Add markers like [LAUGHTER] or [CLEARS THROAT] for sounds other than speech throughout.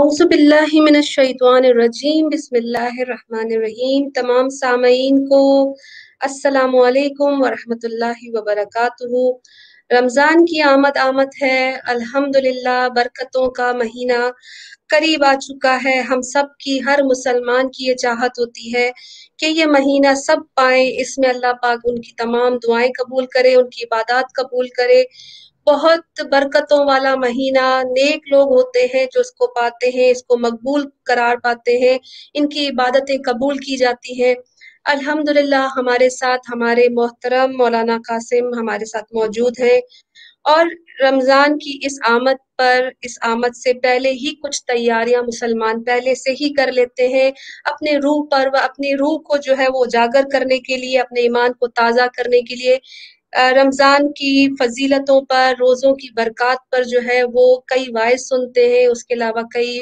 अज़बिल्लिमिनशैतवानरजीम तमाम सामीन को असलकम वरहमतुल्लाहि वबरकatuhu रमज़ान की आमद आमद है अल्हम्दुलिल्लाह बरकतों का महीना करीब आ चुका है हम सब की हर मुसलमान की ये चाहत होती है कि ये महीना सब पाए इसमें अल्लाह पाक उनकी तमाम दुआएं कबूल करे उनकी इबादत कबूल करे बहुत बरकतों वाला महीना नेक लोग होते हैं जो इसको पाते हैं इसको मकबूल करार पाते हैं इनकी इबादतें कबूल की जाती हैं अल्हम्दुलिल्लाह हमारे साथ हमारे मोहतरम मौलाना कासिम हमारे साथ मौजूद हैं और रमज़ान की इस आमद पर इस आमद से पहले ही कुछ तैयारियां मुसलमान पहले से ही कर लेते हैं अपने रूह पर व अपनी रूह को जो है वो उजागर करने के लिए अपने ईमान को ताज़ा करने के लिए रमज़ान की फजीलतों पर रोज़ों की बरक़ात पर जो है वो कई वायस सुनते हैं उसके अलावा कई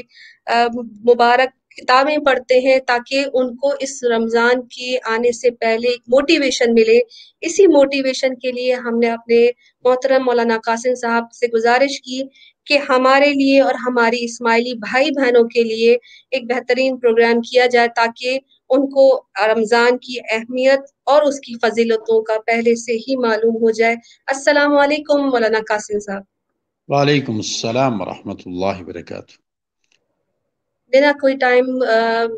मुबारक किताबें पढ़ते हैं ताकि उनको इस रमज़ान की आने से पहले एक मोटिवेशन मिले इसी मोटिवेशन के लिए हमने अपने मोहतरम मौलाना कासिम साहब से गुजारिश की कि हमारे लिए और हमारी इस्माइली भाई बहनों के लिए एक बेहतरीन प्रोग्राम किया जाए ताकि उनको रमज़ान की अहमियत और उसकी फजीलतों का पहले से ही मालूम हो जाए अस्सलाम वालेकुम मौलाना कासिम साहब वालेकुम अस्सलाम रहमतुल्लाहि बिना कोई टाइम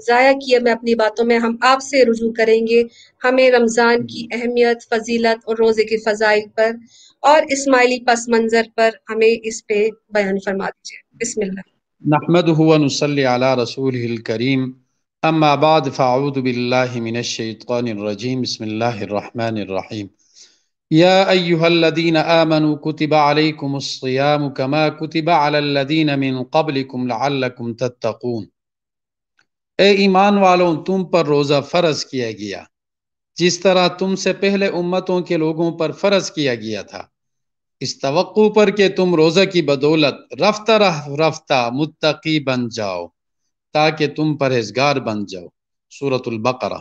ज़ाया किए मैं अपनी बातों में हम आपसे रुजू करेंगे हमें रमज़ान की अहमियत फजीलत और रोज़े के फ़जाइल पर और इस्माइली पस मंज़र पर हमें इस पे बयान फरमा दीजिए बिस्मिल्लाह नुसल्ली अला रसूलिल करीम अम्मा बाद फ़ाऊदबिल्लिमिनशैतरजीम बसमीम या अयुहल्लिन आमनु कुतिबा अलैकुमस्याम कमा कुतिबा अलल्लिन मिन कबलिकुम लअल्लकुम तत्तकून ए ईमान वालों तुम पर रोज़ा फ़र्ज़ किया गया जिस तरह तुमसे पहले उम्मतों के लोगों पर फ़र्ज़ किया गया था इस तवक़ पर कि तुम रोज़ा की बदौलत रफ्ता रफ्ता मुत्तकी बन जाओ ताकि तुम परहेजगार बन जाओ सूरत बकरा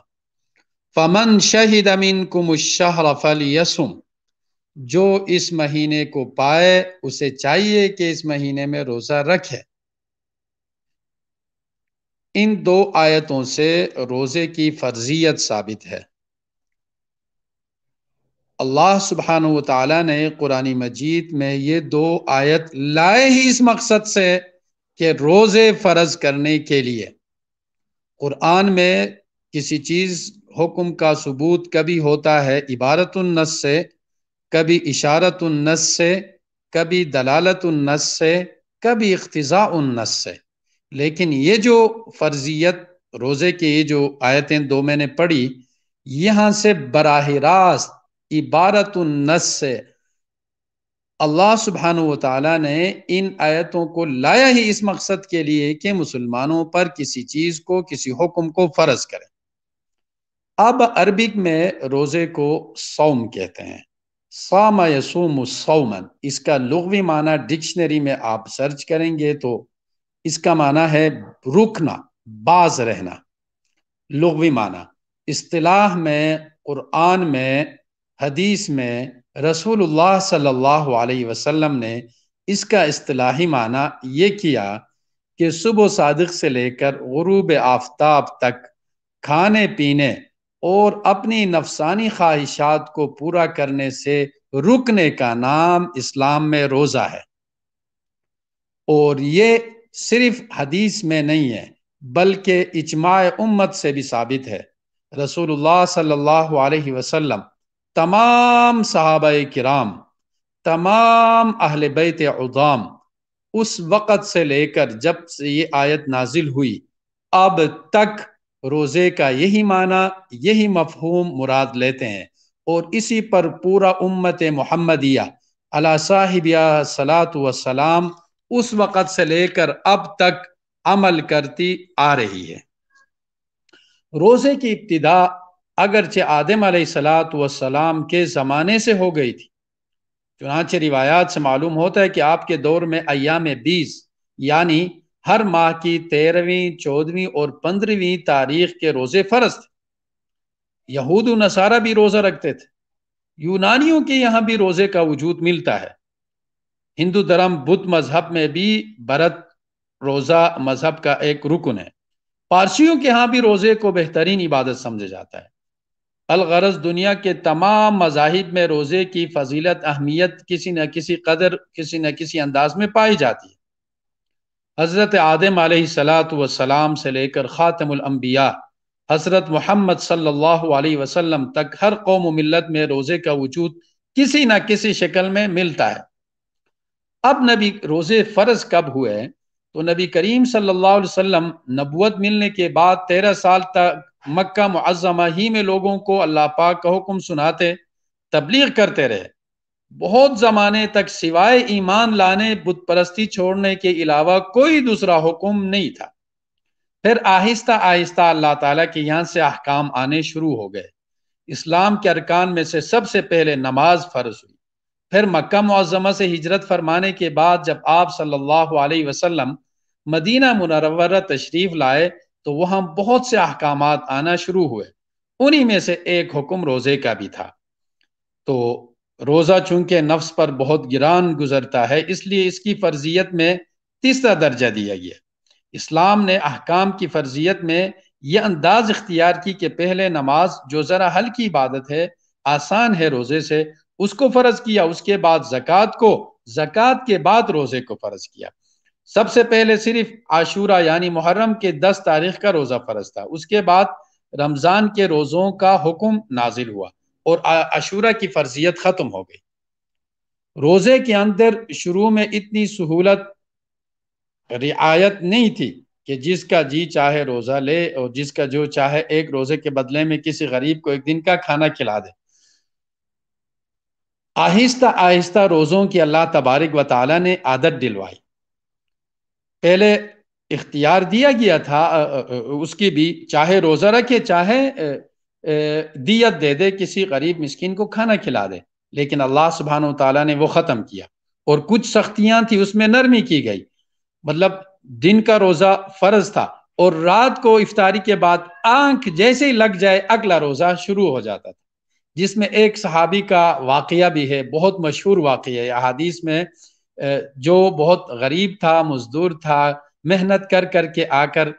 फमन शहीद अमीन कुमशाहर जो इस महीने को पाए उसे चाहिए कि इस महीने में रोज़ा रखे इन दो आयतों से रोज़े की फर्जियत साबित है अल्लाह सुबहान तला ने कुरानी मजीद में ये दो आयत लाए ही इस मकसद से कि रोज़े फ़र्ज करने के लिए क़ुरान में किसी चीज़ हुक्म का सबूत कभी होता है इबारतुलनस से कभी इशारत इशारतुलनस से कभी दलालतुलनस से कभी अख्तज़ाउलनस से लेकिन ये जो फ़र्जियत रोज़े की ये जो आयतें दो मैंने पढ़ी यहाँ से बरह रास्त इबारतुलनस से अल्लाह सुबहान तला ने इन आयतों को लाया ही इस मकसद के लिए कि मुसलमानों पर किसी चीज़ को किसी हुक्म को फ़र्ज करें अब अरबिक में रोज़े को सौम कहते हैं साम यसूम इसका लघवी माना डिक्शनरी में आप सर्च करेंगे तो इसका माना है रुकना बाज रहना लघवी माना इस्तलाह में क़ुरान में हदीस में रसूलुल्लाह सल्लल्लाहु अलैहि वसल्लम ने इसका अतलाही माना ये किया कि सुबह सादक से लेकर गुरूब आफ्ताब तक खाने पीने और अपनी नफसानी ख्वाहिशात को पूरा करने से रुकने का नाम इस्लाम में रोज़ा है और ये सिर्फ हदीस में नहीं है बल्कि इजमाए उम्मत से भी साबित है रसूलुल्लाह सल्लल्लाहु अलैहि वसल्लम तमाम साहब कराम तमाम अहल बैत उदाम उस वक़्त से लेकर जब से ये आयत नाजिल हुई अब तक रोज़े का यही माना यही मफहूम मुराद लेते हैं और इसी पर पूरा उम्मत महमदिया अला साहिबिया सलात वसलाम उस वक़्त से लेकर अब तक अमल करती आ रही है रोज़े की इब्तदा अगरचे आदम वसलाम के ज़माने से हो गई थी चुनाच रिवायात से मालूम होता है कि आपके दौर में अयाम बीस यानी हर माह की तेरहवीं चौदहवीं और पंद्रहवीं तारीख के रोज़े फ़र्ज थे यहूद नसारा भी रोज़ा रखते थे यूनानियों के यहाँ भी रोज़े का वजूद मिलता है हिंदू धर्म बुद्ध मजहब में भी भरत रोज़ा मजहब का एक रुकन है पारसियों के यहाँ भी रोज़े को बेहतरीन इबादत समझा जाता है अलगरज दुनिया के तमाम मजाहब में रोज़े की फजीलत अहमियत किसी न किसी कदर किसी न किसी अंदाज में पाई जाती है हज़रत आदम वसलाम से लेकर ख़ातमबिया हज़रत मोहम्मद सल्लल्लाहु अलैहि तक हर कौम मिलत में रोज़े का वजूद किसी न किसी शक्ल में मिलता है अब नबी रोज़े फ़र्ज कब हुए तो नबी करीम सल्लल्लाहु अलैहि नबूत मिलने के बाद तेरह साल तक मक्का मुआज़मा ही में लोगों को अल्लाह पाक का हुक्म सुनाते तबलीग करते रहे बहुत ज़माने तक सिवाय ईमान लाने बुत परस्ती छोड़ने के अलावा कोई दूसरा हुक्म नहीं था फिर आहिस्ता आहिस्ता अल्लाह ताला के यहाँ से अहकाम आने शुरू हो गए इस्लाम के अरकान में से सबसे पहले नमाज फ़र्ज हुई फिर मक्का मुआज़मा से हिजरत फरमाने के बाद जब आप सल्लल्लाहु अलैहि वसल्लम मदीना मुनवर तशरीफ़ लाए तो वहां बहुत से अहकाम आना शुरू हुए उन्हीं में से एक हुक्म रोजे का भी था तो रोजा चूंकि नफ्स पर बहुत गिरान गुजरता है इसलिए इसकी फर्जियत में तीसरा दर्जा दिया गया इस्लाम ने अहकाम की फर्जियत में यह अंदाज इख्तियार की कि पहले नमाज जो ज़रा हल्की इबादत है आसान है रोज़े से उसको फ़र्ज किया उसके बाद जक़ात को जक़ात के बाद रोज़े को फ़र्ज किया सबसे पहले सिर्फ आशूरा यानी मुहर्रम के दस तारीख का रोज़ा फर्ज था उसके बाद रमज़ान के रोज़ों का हुक्म नाजिल हुआ और आशूरा की फर्जियत ख़त्म हो गई रोज़े के अंदर शुरू में इतनी सहूलत रियायत नहीं थी कि जिसका जी चाहे रोज़ा ले और जिसका जो चाहे एक रोज़े के बदले में किसी गरीब को एक दिन का खाना खिला दे आहिस्ता आहिस्ता रोज़ों की अल्लाह तबारक व ताली ने आदत दिलवाई पहले इख्तियार दिया गया था उसकी भी चाहे रोज़ा रखे चाहे दियत दे दे किसी गरीब मिस्किन को खाना खिला दे लेकिन अल्लाह सुबहान तला ने वो ख़त्म किया और कुछ सख्तियां थी उसमें नरमी की गई मतलब दिन का रोज़ा फ़र्ज था और रात को इफ्तारी के बाद आंख जैसे ही लग जाए अगला रोज़ा शुरू हो जाता था जिसमें एक सहाबी का वाक़ भी है बहुत मशहूर वाक़ है अदीस में जो बहुत गरीब था मजदूर था मेहनत कर कर के आकर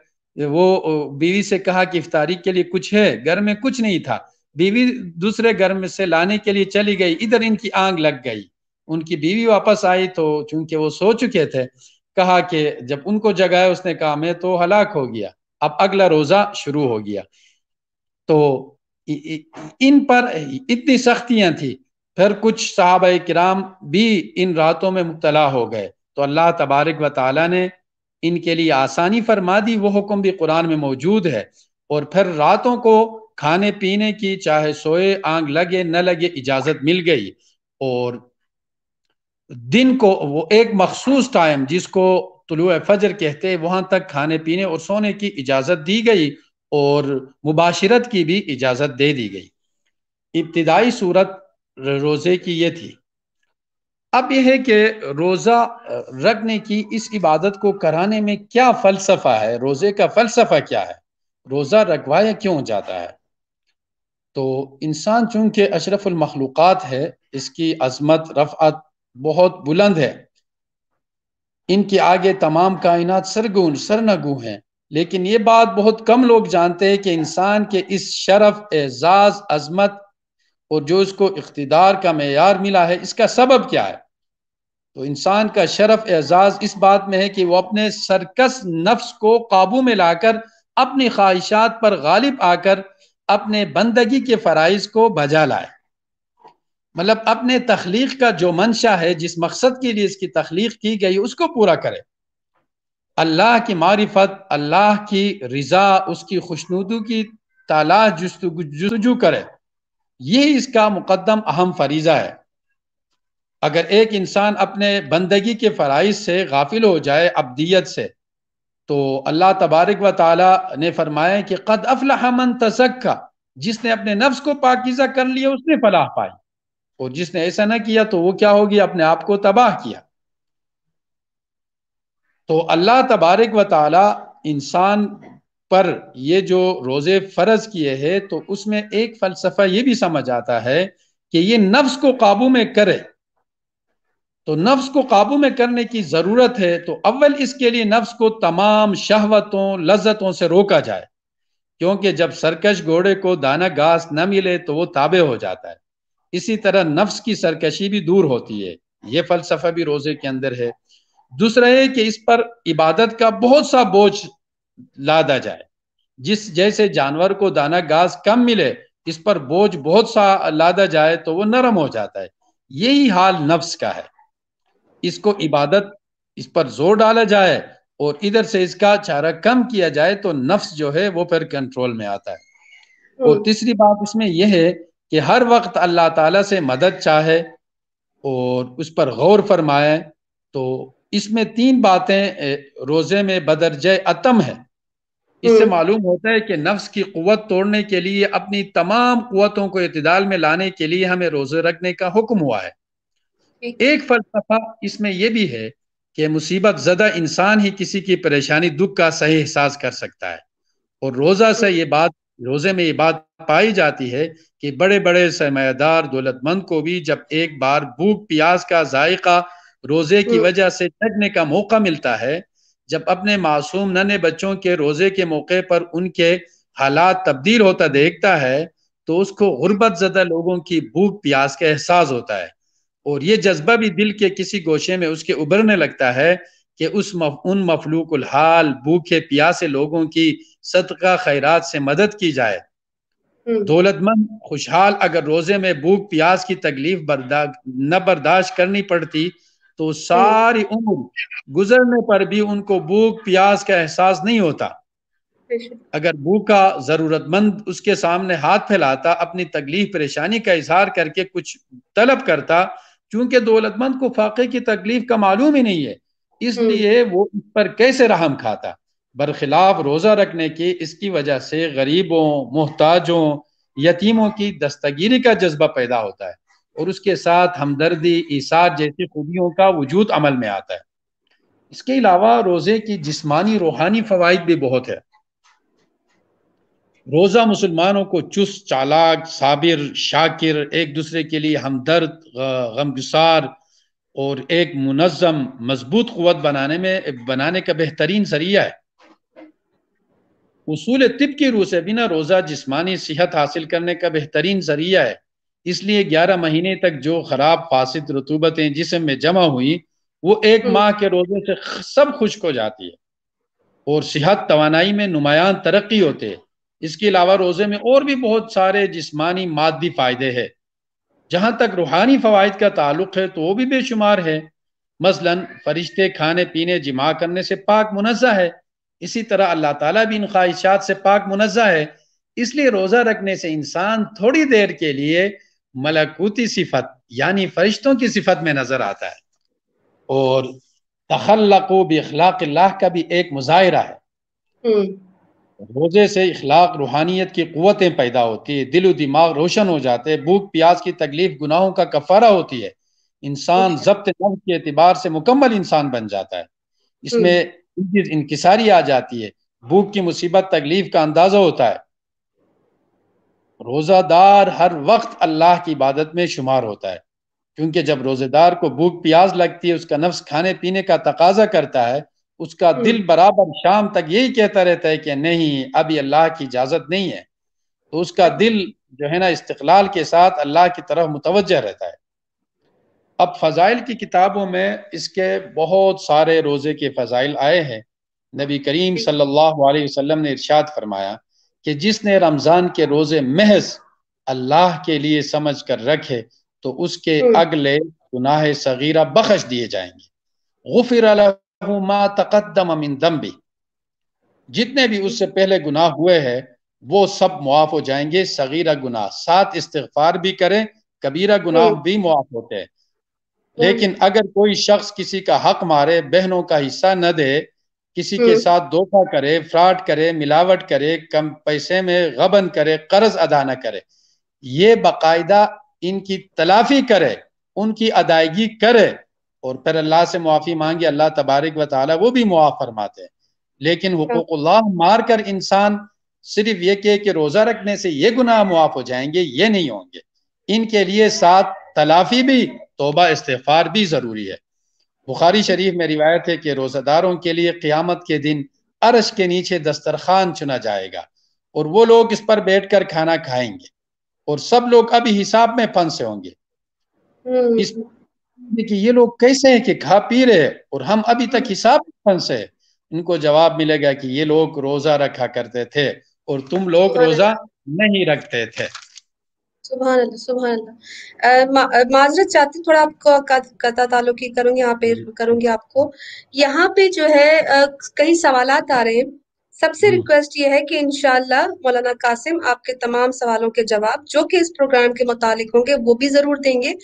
वो बीवी से कहा कि इफ्तारी के लिए कुछ है घर में कुछ नहीं था बीवी दूसरे घर में से लाने के लिए चली गई इधर इनकी आंग लग गई उनकी बीवी वापस आई तो चूंकि वो सो चुके थे कहा कि जब उनको जगाया उसने कहा मैं तो हलाक हो गया अब अगला रोजा शुरू हो गया तो इन पर इतनी सख्तियां थी फिर कुछ साहब कराम भी इन रातों में मुबतला हो गए तो अल्लाह तबारक व ताली ने इनके लिए आसानी फरमा दी वो हुक्म भी कुरान में मौजूद है और फिर रातों को खाने पीने की चाहे सोए आंग लगे न लगे इजाज़त मिल गई और दिन को वो एक मखसूस टाइम जिसको तुलु फजर कहते वहां वहाँ तक खाने पीने और सोने की इजाज़त दी गई और मुबाशरत की भी इजाज़त दे दी गई इब्तदाई सूरत रोज़े की ये थी अब यह है कि रोज़ा रखने की इस इबादत को कराने में क्या फ़लसफ़ा है रोज़े का फ़लसफ़ा क्या है रोज़ा रखवाया क्यों जाता है तो इंसान चूंकि अशरफुलमखलूक़ात है इसकी अजमत रफ़त बहुत बुलंद है इनके आगे तमाम कायनात सरगुन सरनगु हैं लेकिन ये बात बहुत कम लोग जानते हैं कि इंसान के इस शरफ एजाज अजमत और जो इसको इकतदार का मैार मिला है इसका सबब क्या है तो इंसान का शरफ एजाज इस बात में है कि वो अपने सरकस नफ्स को काबू में लाकर अपनी ख्वाहिशात पर गालिब आकर अपने बंदगी के फ़राइज को भजा लाए मतलब अपने तख्लीक का जो मंशा है जिस मकसद के लिए इसकी तख्लीक की गई उसको पूरा करे अल्लाह की मारिफत अल्लाह की रज़ा उसकी खुशनुदू की जस्तु जस्तजू करे ये इसका मुकदम अहम फरीज़ा है अगर एक इंसान अपने बंदगी के फ़राइज से गाफिल हो जाए अबदियत से तो अल्लाह तबारक व ताली ने फरमाया कि कद तसक का जिसने अपने नफ्स को पाकिजा कर लिया उसने फलाह पाई और जिसने ऐसा ना किया तो वो क्या होगी अपने आप को तबाह किया तो अल्लाह तबारक व ताली इंसान पर ये जो रोज़े फ़र्ज किए हैं तो उसमें एक फ़लसफ़ा ये भी समझ आता है कि ये नफ्स को काबू में करे तो नफ्स को काबू में करने की ज़रूरत है तो अव्वल इसके लिए नफ्स को तमाम शहवतों लज्जतों से रोका जाए क्योंकि जब सरकश घोड़े को दाना घास न मिले तो वो ताबे हो जाता है इसी तरह नफ्स की सरकशी भी दूर होती है ये फ़लसफ़ा भी रोज़े के अंदर है दूसरा है कि इस पर इबादत का बहुत सा बोझ लादा जाए जिस जैसे जानवर को दाना घास कम मिले इस पर बोझ बहुत सा लादा जाए तो वो नरम हो जाता है यही हाल नफ्स का है इसको इबादत इस पर जोर डाला जाए और इधर से इसका चारा कम किया जाए तो नफ्स जो है वो फिर कंट्रोल में आता है और हम्म। तीसरी बात इसमें यह है कि हर वक्त अल्लाह ताला से मदद चाहे और उस पर गौर फरमाए तो इसमें तीन बातें रोजे में बदरज अतम है इससे हम्म। मालूम होता है कि नफ्स की कुत तोड़ने के लिए अपनी तमाम कुतों को इतदाल में लाने के लिए हमें रोजे रखने का हुक्म हुआ है एक फलसफा इसमें यह भी है कि मुसीबत ज़दा इंसान ही किसी की परेशानी दुख का सही एहसास कर सकता है और रोज़ा से ये बात रोज़े में ये बात पाई जाती है कि बड़े बड़े सरमादार दौलतमंद को भी जब एक बार भूख प्यास का जायका रोजे की हम्म। वजह से डटने का मौका मिलता है जब अपने मासूम नन्हे बच्चों के रोजे के मौके पर उनके हालात तब्दील होता देखता है तो उसको गुर्बत ज़दा लोगों की भूख प्यास का एहसास होता है और ये जज्बा भी दिल के किसी गोशे में उसके उभरने लगता है कि उस मफ, उन मफलूक हाल भूखे प्यासे लोगों की सदका खैरात से मदद की जाए हम्म। दौलतमंद खुशहाल अगर रोजे में भूख प्यास की तकलीफ बर्दा न बर्दाश्त करनी पड़ती तो सारी उम्र गुजरने पर भी उनको भूख प्यास का एहसास नहीं होता अगर भूखा जरूरतमंद उसके सामने हाथ फैलाता अपनी तकलीफ परेशानी का इजहार करके कुछ तलब करता क्योंकि दौलतमंद को फाके की तकलीफ का मालूम ही नहीं है इसलिए हम्म। वो इस पर कैसे रहम खाता बरखिलाफ रोज़ा रखने की इसकी वजह से गरीबों मोहताजों यतीमों की दस्तगिरी का जज्बा पैदा होता है और उसके साथ हमदर्दी ईसार जैसी खूबियों का वजूद अमल में आता है इसके अलावा रोज़े की जिस्मानी रूहानी फ़वाद भी बहुत है रोज़ा मुसलमानों को चुस्त चालाक साबिर शाकिर एक दूसरे के लिए हमदर्द गमगसार और एक मुनज़म मजबूत क़वत बनाने में बनाने का बेहतरीन जरिया है उसूल तिब की रूह से बिना रोज़ा जिस्मानी सेहत हासिल करने का बेहतरीन जरिया है इसलिए ग्यारह महीने तक जो खराब फासिद रतूबतें जिसम में जमा हुई वो एक हम्म। माह के रोजे से सब खुश्क हो जाती है और सेहत तोानाई में नुमायान तरक्की होते है इसके अलावा रोजे में और भी बहुत सारे जिसमानी मादी फायदे है जहाँ तक रूहानी फवाद का ताल्लुक है तो वो भी बेशुमार है मसलन फरिश्ते खाने पीने जिमा करने से पाक मुनजा है इसी तरह अल्लाह ताला भी इन ख्वाहिशात से पाक मुनजा है इसलिए रोज़ा रखने से इंसान थोड़ी देर के लिए मलकूती सिफत यानी फरिश्तों की सिफत में नजर आता है और तखल्लको इखलाक अल्लाह का भी एक मुजाहरा है हम्म। रोजे से इखलाक रूहानियत की कुतें पैदा होती है दिलो दिमाग रोशन हो जाते हैं भूख प्यास की तकलीफ गुनाहों का कफारा होती है इंसान हम्म। जब्त नफ के अतबार से मुकम्मल इंसान बन जाता है इसमें हम्म। इनकिसारी आ जाती है भूख की मुसीबत तकलीफ का अंदाजा होता है रोज़ादार हर वक्त अल्लाह की इबादत में शुमार होता है क्योंकि जब रोज़ेदार को भूख प्याज लगती है उसका नफ्स खाने पीने का तकाजा करता है उसका हम्म। दिल बराबर शाम तक यही कहता रहता है कि नहीं अभी अल्लाह की इजाज़त नहीं है तो उसका हम्म। दिल जो है ना इस्तलाल के साथ अल्लाह की तरफ मुतवजह रहता है अब फ़ज़ाइल की किताबों में इसके बहुत सारे रोज़े के फ़ज़ाइल आए हैं नबी करीम सल्लल्लाहु अलैहि वसल्लम ने इरशाद फरमाया कि जिसने रमज़ान के रोज़े महज अल्लाह के लिए समझ कर रखे तो उसके हम्म। अगले गुनाह सगीरा बख्श दिए जाएंगे गुफिर तकदम जितने भी उससे पहले गुनाह हुए हैं वो सब मुआफ हो जाएंगे सगीरा गुनाह सात इस्तफार भी करें कबीरा गुनाह हम्म। भी मुआफ होते हैं हम्म। लेकिन अगर कोई शख्स किसी का हक मारे बहनों का हिस्सा न दे किसी तो के साथ धोखा करे फ्रॉड करे मिलावट करे कम पैसे में गबन करे कर्ज अदा न करे ये बाकायदा इनकी तलाफी करे उनकी अदायगी करे और फिर अल्लाह से मुआफ़ी मांगे अल्लाह तबारक व ताली वो भी मुआफ़ फरमाते हैं लेकिन हकूक़ल्लाह मार कर इंसान सिर्फ ये कहे कि रोज़ा रखने से ये गुनाह मुआफ़ हो जाएंगे ये नहीं होंगे इनके लिए साथ तलाफी भी तोबा इस्तफार भी ज़रूरी है बुखारी शरीफ में रिवायत है कि रोज़ादारों के लिए क़्यामत के दिन अरश के नीचे दस्तरखान चुना जाएगा और वो लोग इस पर बैठ कर खाना खाएंगे और सब लोग अभी हिसाब में फंसे होंगे हम्म। इस देखिए ये लोग कैसे हैं कि खा पी रहे और हम अभी तक हिसाब में फंसे इनको जवाब मिलेगा कि ये लोग रोजा रखा करते थे और तुम लोग रोजा नहीं रखते थे सुबह सुबह माजरत चाहती थोड़ा आपको तालु की करूंगी यहाँ पे हम्म। करूंगी आपको यहाँ पे जो है कई सवाल आ रहे हैं सबसे रिक्वेस्ट हम्म। ये है कि इनशाला मौलाना कासिम आपके तमाम सवालों के जवाब जो कि इस प्रोग्राम के मुतालिक होंगे वो भी जरूर देंगे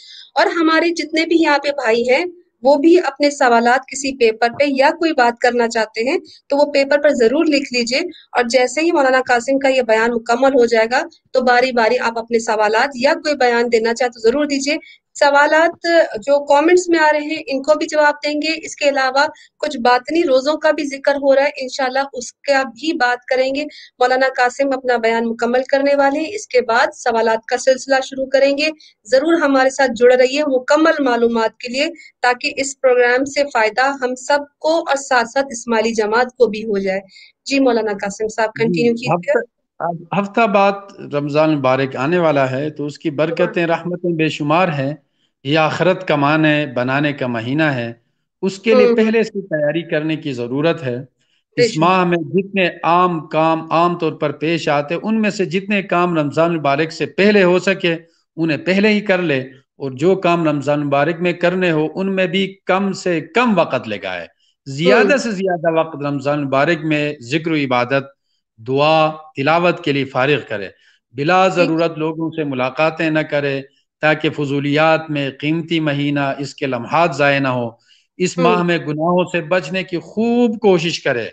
और हमारे जितने भी यहाँ पे भाई हैं वो भी अपने सवाल किसी पेपर पे या कोई बात करना चाहते हैं तो वो पेपर पर जरूर लिख लीजिए और जैसे ही मौलाना कासिम का ये बयान मुकम्मल हो जाएगा तो बारी बारी आप अपने सवाल या कोई बयान देना चाहे तो जरूर दीजिए सवाल जो कमेंट्स में आ रहे हैं इनको भी जवाब देंगे इसके अलावा कुछ बातनी रोज़ों का भी जिक्र हो रहा है इनशाला उसका भी बात करेंगे मौलाना कासिम अपना बयान मुकम्मल करने वाले हैं इसके बाद सवाल का सिलसिला शुरू करेंगे ज़रूर हमारे साथ जुड़े रहिए मुकम्मल मालूम के लिए ताकि इस प्रोग्राम से फ़ायदा हम सबको और साथ साथ इसमाली जमात को भी हो जाए जी मौलाना कासिम साहब कंटिन्यू कीजिए हफ्ता बाद रमज़ान मुबारक आने वाला है तो उसकी बरकतें हाँ। रहमतें बेशुमार हैं ये आखरत कमाने बनाने का महीना है उसके लिए हम्म। पहले से तैयारी करने की ज़रूरत है इस माह में जितने आम काम आम तौर पर पेश आते उनमें से जितने काम रमज़ान मुबारक से पहले हो सके उन्हें पहले ही कर ले और जो काम रमज़ान मुबारक में करने हो उनमें भी कम से कम वक़्त लगाए ज़्यादा हम्म। से ज़्यादा वक्त रमज़ान मुबारक में जिक्र इबादत दुआ तिलावत के लिए फारिग करे बिला ज़रूरत लोगों से मुलाकातें न करे ताकि फजूलियात में कीमती महीना इसके लम्हात ज़ाय ना हो इस हम्म। माह में गुनाहों से बचने की खूब कोशिश करे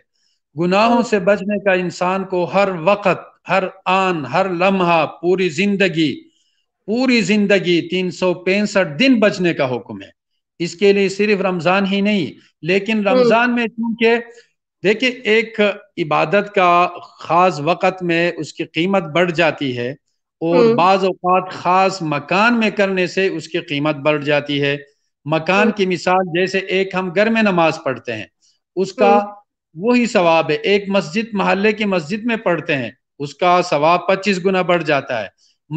गुनाहों से बचने का इंसान को हर वक्त हर आन हर लम्हा पूरी जिंदगी पूरी जिंदगी तीन सौ पैंसठ दिन बचने का हुक्म है इसके लिए सिर्फ रमजान ही नहीं लेकिन हम्म। रमजान में चूंकि देखिए एक इबादत का खास वक़्त में उसकी कीमत बढ़ जाती है और हम्म। बाज अवत खास मकान में करने से उसकी कीमत बढ़ जाती है मकान हम्म। की मिसाल जैसे एक हम घर में नमाज पढ़ते हैं उसका हम्म। वही सवाब है एक मस्जिद मोहल्ले की मस्जिद में पढ़ते हैं उसका सवाब पच्चीस गुना बढ़ जाता है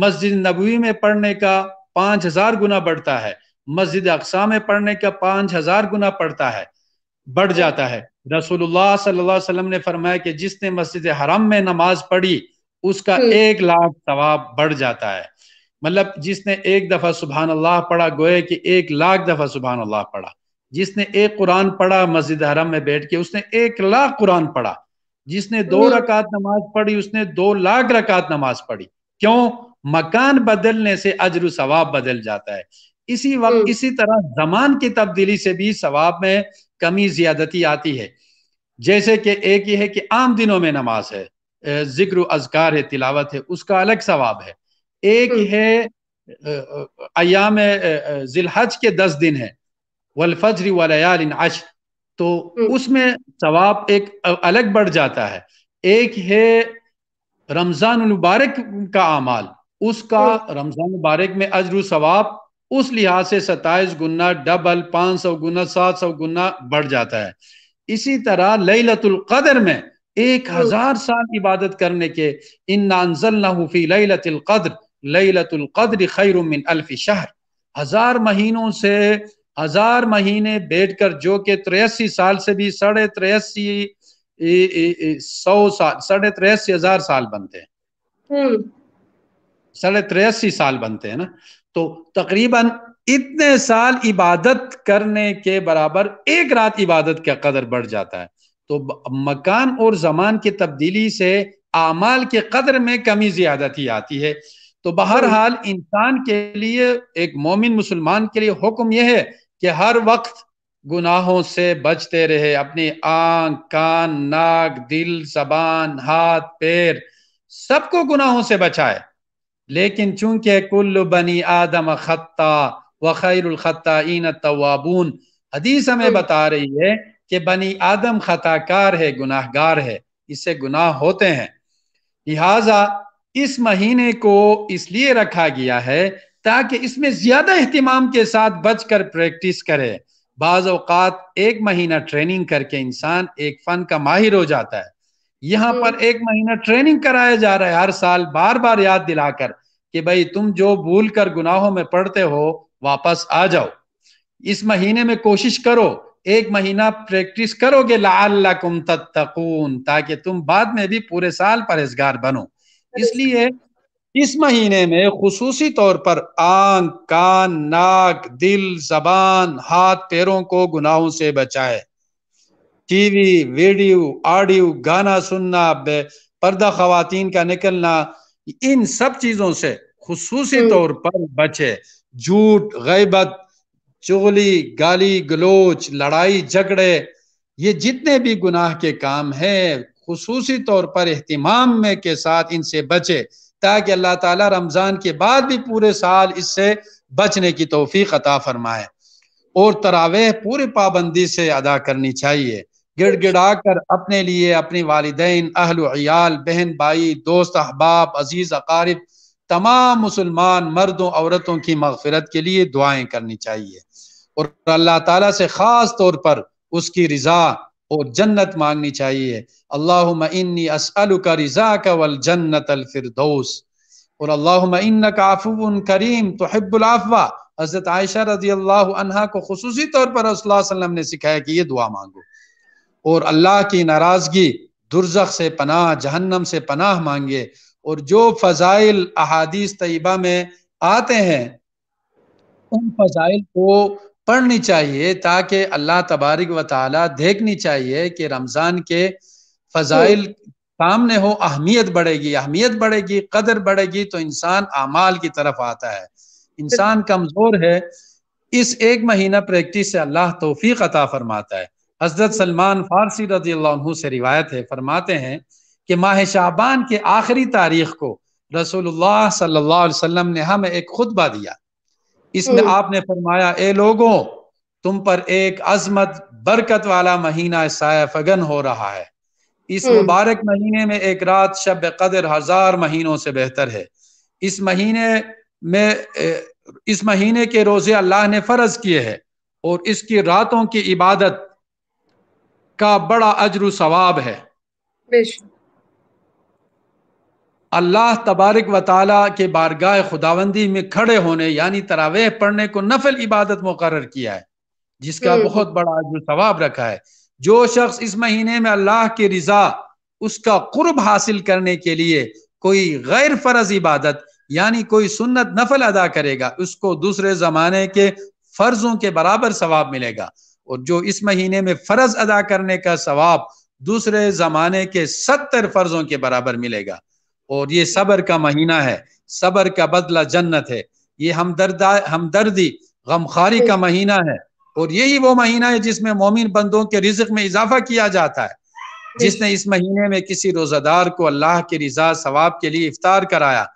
मस्जिद नबवी में पढ़ने का पाँच हजार गुना बढ़ता है मस्जिद अकसा में पढ़ने का पांच हजार गुना पड़ता है बढ़ जाता है रसूलुल्लाह सल्लल्लाहु अलैहि वसल्लम ने फरमाया कि जिसने मस्जिद हरम में नमाज पढ़ी उसका हम्म। एक लाख सवाब बढ़ जाता है मतलब जिसने एक दफ़ा सुबह अल्लाह पढ़ा गोए कि एक लाख दफ़ा सुबह अल्लाह पढ़ा जिसने एक कुरान पढ़ा मस्जिद हरम में बैठ के उसने एक लाख कुरान पढ़ा जिसने दो हम्म। रकात नमाज पढ़ी उसने दो लाख रकात नमाज पढ़ी क्यों मकान बदलने से अजर सवाब बदल जाता है इसी वक्त हम्म। इसी तरह जमान की तब्दीली से भी सवाब में कमी ज्यादती आती है जैसे कि एक ये है कि आम दिनों में नमाज है जिक्र अजकार है तिलावत है उसका अलग सवाब है एक हम्म। है अयाम जिलहज के दस दिन है वलफजरी वाल अश तो हम्म। उसमें सवाब एक अलग बढ़ जाता है एक है रमजान मुबारक का अमाल उसका हम्म। रमजान मुबारक में अजर सवाब उस लिहाज से सताइस गुना डबल पाँच सौ गुना सात सौ गुना बढ़ जाता है इसी तरह लई कदर में एक हजार साल इबादत करने के इन खैर मिन शहर हजार महीनों से हजार महीने बैठ कर जो कि तिरासी साल से भी साढ़े तिरासी सौ साल साढ़े तिरासी हजार साल बनते हैं हम्म। साढ़े तिरासी साल बनते हैं ना तो तकरीबन इतने साल इबादत करने के बराबर एक रात इबादत का कदर बढ़ जाता है तो मकान और जमान की तब्दीली से आमाल के कदर में कमी ज्यादती आती है तो बहरहाल इंसान के लिए एक मोमिन मुसलमान के लिए हुक्म यह है कि हर वक्त गुनाहों से बचते रहे अपनी आंख कान नाक दिल जबान हाथ पैर सबको गुनाहों से बचाए लेकिन चूंकि कुल बनी आदम खत्ता व खत्ता इन तवाबून हदीस हमें हम्म। बता रही है कि बनी आदम खताकार है गुनाहगार है इससे गुनाह होते हैं लिहाजा इस महीने को इसलिए रखा गया है ताकि इसमें ज्यादा अहतमाम के साथ बचकर प्रैक्टिस करे बाजात एक महीना ट्रेनिंग करके इंसान एक फन का माहिर हो जाता है यहाँ पर हम्म। एक महीना ट्रेनिंग कराया जा रहा है हर साल बार बार याद दिलाकर कि भाई तुम जो भूल कर गुनाहों में पड़ते हो वापस आ जाओ इस महीने में कोशिश करो एक महीना प्रैक्टिस करोगे लाकुम तत्तकून ताकि तुम बाद में भी पूरे साल परहेजगार बनो इसलिए इस महीने में खसूसी तौर पर आंख कान नाक दिल जबान हाथ पैरों को गुनाहों से बचाए टीवी वीडियो ऑडियो गाना सुनना पर्दा खातन का निकलना इन सब चीजों से खसूसी हम्म। तौर पर बचे झूठ गैबत चुगली गाली गलोच लड़ाई झगड़े ये जितने भी गुनाह के काम हैं खसूसी तौर पर अहतमाम में के साथ इनसे बचे ताकि अल्लाह ताला रमज़ान के बाद भी पूरे साल इससे बचने की तोफ़ी अता फरमाए और तरावेह पूरी पाबंदी से अदा करनी चाहिए गिड़ गिड़ा कर अपने लिए अपनी वालदेन अहलियाल बहन भाई दोस्त अहबाब अजीज़ अकारिब तमाम मुसलमान मर्दों औरतों की मगफरत के लिए दुआएं करनी चाहिए और अल्लाह ताला से ख़ास तौर पर उसकी रज़ा और जन्नत मांगनी चाहिए अल्लाह इन्नी असल का रज़ा का वल जन्नत अलफिरदौस और अल्लाह काफुन करीम तो हब्बुलाफवा हज़रत आयशा रजी अल्लाह को खसूसी तौर पर वसल्लम ने सिखाया कि ये दुआ मांगो और अल्लाह की नाराज़गी दुर्जख से पनाह जहन्नम से पनाह मांगे और जो फ़जाइल अहादीस तयबा में आते हैं उन फ़जाइल को पढ़नी चाहिए ताकि अल्लाह तबारक व ताली देखनी चाहिए कि रमज़ान के फ़जाइल सामने हो अहमियत बढ़ेगी अहमियत बढ़ेगी कदर बढ़ेगी तो इंसान अमाल की तरफ आता है इंसान कमज़ोर है इस एक महीना प्रैक्टिस से अल्लाह तोफ़ी अता फरमाता है हजरत सलमान फारसी रजी से रिवायत है फरमाते हैं कि माह शाबान के आखिरी तारीख को रसोल्ला सल्ला वसम ने हमें एक खुतबा दिया इसमें हम्म। आपने फरमाया ए लोगों तुम पर एक अजमत बरकत वाला महीना साय फगन हो रहा है इस हम्म। मुबारक महीने में एक रात शब कदर हजार महीनों से बेहतर है इस महीने में इस महीने के रोजे अल्लाह ने फर्ज किए हैं और इसकी रातों की इबादत का बड़ा अजर सवाब है अल्लाह तबारक व ताल के बारगाह खुदावंदी में खड़े होने यानी तरावेह पढ़ने को नफल इबादत मुकर किया है जिसका हम्म। बहुत बड़ा जो सवाब रखा है जो शख्स इस महीने में अल्लाह की रजा उसका कुर्ब हासिल करने के लिए कोई गैर फर्ज इबादत यानी कोई सुन्नत नफल अदा करेगा उसको दूसरे जमाने के फर्जों के बराबर सवाब मिलेगा और जो इस महीने में फर्ज अदा करने का सवाब दूसरे जमाने के सत्तर फर्जों के बराबर मिलेगा और ये सबर का महीना है सबर का बदला जन्नत है ये हमदर्दा हमदर्दी गमखारी का महीना है और यही वो महीना है जिसमें मोमिन बंदों के रिज्क में इजाफा किया जाता है जिसने इस महीने में किसी रोजादार को अल्लाह के रिजा सवाब के लिए इफ्तार कराया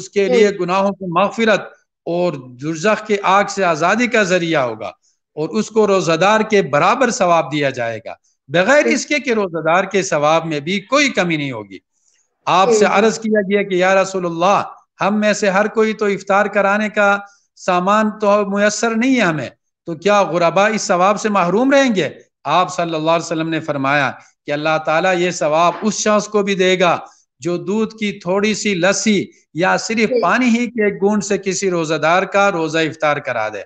उसके लिए गुनाहों की मफफिरत और दुर्जख के आग से आज़ादी का जरिया होगा और उसको रोजादार के बराबर सवाब दिया जाएगा बगैर इसके के रोजादार के सवाब में भी कोई कमी नहीं होगी आपसे अर्ज किया गया कि या रसूलुल्लाह हम में से हर कोई तो इफ्तार कराने का सामान तो मुयसर नहीं है हमें तो क्या गुरबा इस सवाब से महरूम रहेंगे आप सल्लल्लाहु अलैहि वसल्लम ने फरमाया कि अल्लाह ताला ये सवाब उस शख्स को भी देगा जो दूध की थोड़ी सी लस्सी या सिर्फ पानी ही के गुण से किसी रोजादार का रोजा इफ्तार करा दे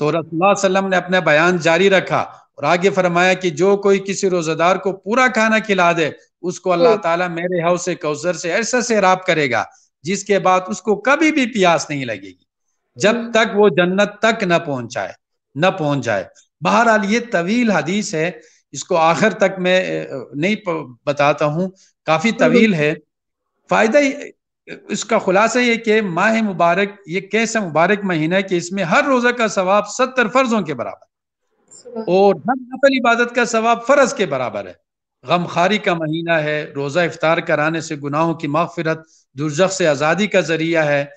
तो रसल्लम ने अपना बयान जारी रखा और आगे फरमाया कि जो कोई किसी रोजादार को पूरा खाना खिला दे उसको अल्लाह हम्म। ताला मेरे हाउस से कौजर से ऐसा से राब करेगा जिसके बाद उसको कभी भी प्यास नहीं लगेगी जब हम्म। तक वो जन्नत तक न पहुंचाए न पहुंच जाए बहरहाल ये तवील हदीस है इसको आखिर तक मैं नहीं बताता हूँ काफी हम्म। तवील है फायदा इसका खुलासा ये कि माह मुबारक ये कैसा मुबारक महीना है कि इसमें हर रोजा का सवाब सत्तर फर्जों के बराबर और हर नफल इबादत का सवाब फर्ज के बराबर है गमखारी का महीना है रोज़ा इफ्तार कराने से गुनाहों की मफफरत दुर्जक से आज़ादी का ज़रिया है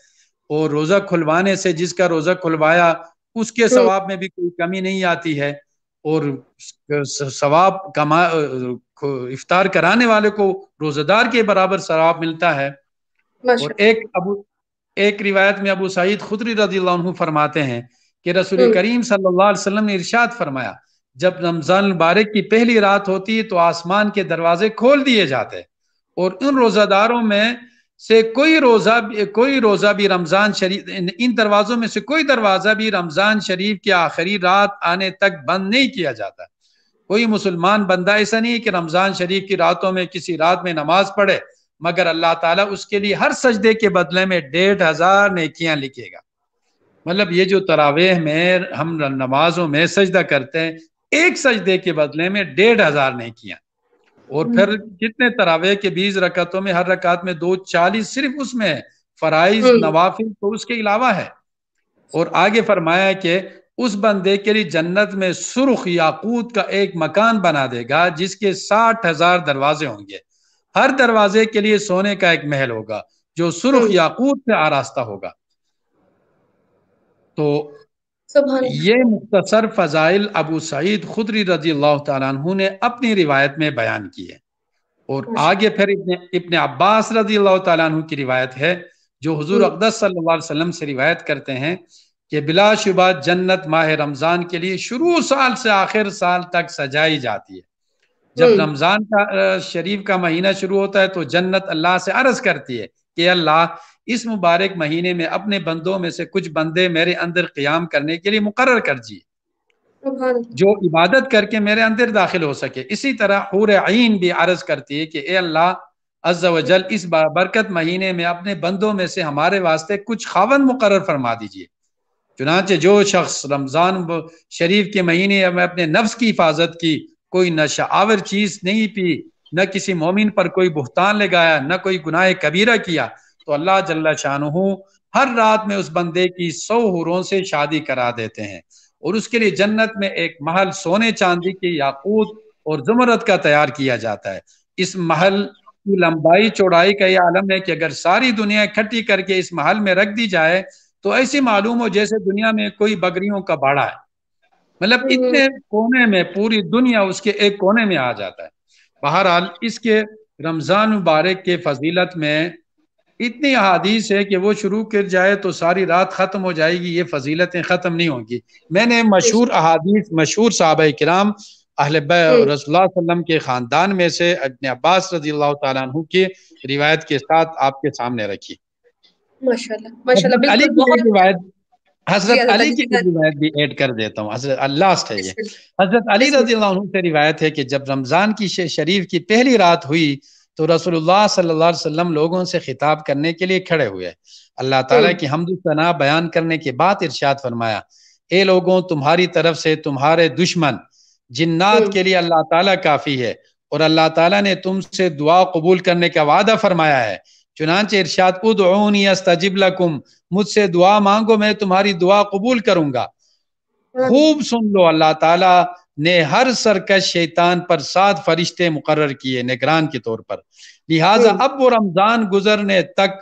और रोज़ा खुलवाने से जिसका रोज़ा खुलवाया उसके हम्म। सवाब में भी कोई कमी नहीं आती है और सवाब कमा इफ्तार कराने वाले को रोजेदार के बराबर सवाब मिलता है और एक अबू एक रिवायत में अबू सईद खुदरी रजी फरमाते हैं कि रसूल हम्म। करीम सल्लल्लाहु अलैहि वसल्लम ने इरशाद फरमाया जब रमजान मुबारक की पहली रात होती है तो आसमान के दरवाजे खोल दिए जाते हैं और उन रोजादारों में से कोई रोजा कोई रोजा भी रमजान शरीफ इन दरवाजों में से कोई दरवाजा भी रमजान शरीफ की आखिरी रात आने तक बंद नहीं किया जाता कोई मुसलमान बंदा ऐसा नहीं कि रमजान शरीफ की रातों में किसी रात में नमाज पढ़े मगर अल्लाह ताला उसके लिए हर सजदे के बदले में डेढ़ हजार नेकियां लिखेगा मतलब ये जो तरावेह में हम नमाजों में सजदा करते हैं एक सजदे के बदले में डेढ़ हजार ने किया और फिर हम्म। कितने तरावे के बीस रकतों में हर रकात में दो चालीस सिर्फ उसमें फराइज हम्म। नवाफिल तो उसके अलावा है और आगे फरमाया कि उस बंदे के लिए जन्नत में सुर्ख याकूत का एक मकान बना देगा जिसके साठ हजार दरवाजे होंगे हर दरवाजे के लिए सोने का एक महल होगा जो सुर्ख हम्म। याकूत से आरास्ता होगा तो ये मुख्तसर फ़जाइल अबू सईद खुदरी रजी अल्लाह ने अपनी रिवायत में बयान किए और अच्छा। आगे फिर इतने इब्ने अब्बास रजी अल्लाह तु की रिवायत है जो हजूर हम्म। अकदस सल्लाम से रिवायत करते हैं कि बिलाशुबा जन्नत माह रमज़ान के लिए शुरू साल से आखिर साल तक सजाई जाती है जब रमज़ान का शरीफ का महीना शुरू होता है तो जन्नत अल्लाह से अर्ज करती है कि अल्लाह इस मुबारक महीने में अपने बंदों में से कुछ बंदे मेरे अंदर क्याम करने के लिए मुकर कर दिए जो इबादत करके मेरे अंदर दाखिल हो सके इसी तरह हूर आइन भी आरज करती है कि ए अल्लाह अज्जल इस बरकत महीने में अपने बंदों में से हमारे वास्ते कुछ खावन मुकर फरमा दीजिए चुनाचे जो शख्स रमज़ान शरीफ के महीने में अपने नफ्स की हिफाजत की कोई आवर चीज़ नहीं पी न किसी मोमिन पर कोई बुहतान लगाया न कोई गुनाह कबीरा किया तो अल्लाह जल्ला शाह हर रात में उस बंदे की सौ हुरों से शादी करा देते हैं और उसके लिए जन्नत में एक महल सोने चांदी के याकूत और जुमरत का तैयार किया जाता है इस महल की लंबाई चौड़ाई का यह आलम है कि अगर सारी दुनिया इकट्ठी करके इस महल में रख दी जाए तो ऐसे मालूम हो जैसे दुनिया में कोई बकरियों का बाड़ा है मतलब हम्म। इतने कोने में पूरी दुनिया उसके एक कोने में आ जाता है बहरहाल इसके रमज़ान मुबारक के फजीलत में इतनी अहादीस है कि वो शुरू कर जाए तो सारी रात ख़त्म हो जाएगी ये फजीलतें ख़त्म नहीं होंगी मैंने मशहूर अहादीस मशहूर साहब कराम अहल के ख़ानदान में से अपने अब्बास रजील तु की रिवायत के साथ आपके सामने रखी की रिवायत भी कर देता हूँ लास्ट है ये हजरत अली रजी से रिवायत है कि जब रमज़ान की शरीफ की पहली रात हुई तो रसोल्ला सल्लाम लोगों से खिताब करने के लिए खड़े हुए अल्लाह तला तो की हमदना बयान करने के बाद इर्शाद फरमाया ए लोगों तुम्हारी तरफ से तुम्हारे दुश्मन जिन्नात तो के लिए अल्लाह ताला काफ़ी है और अल्लाह ताला ने तुमसे दुआ कबूल करने का वादा फरमाया है चुनाचे इर्शाद लकुम मुझसे दुआ मांगो मैं तुम्हारी दुआ कबूल करूंगा खूब सुन लो अल्लाह ताला ने हर सरकश शैतान पर सात फरिश्ते मुकर किए निगरान के तौर पर लिहाजा हम्म। अब वो रमज़ान गुजरने तक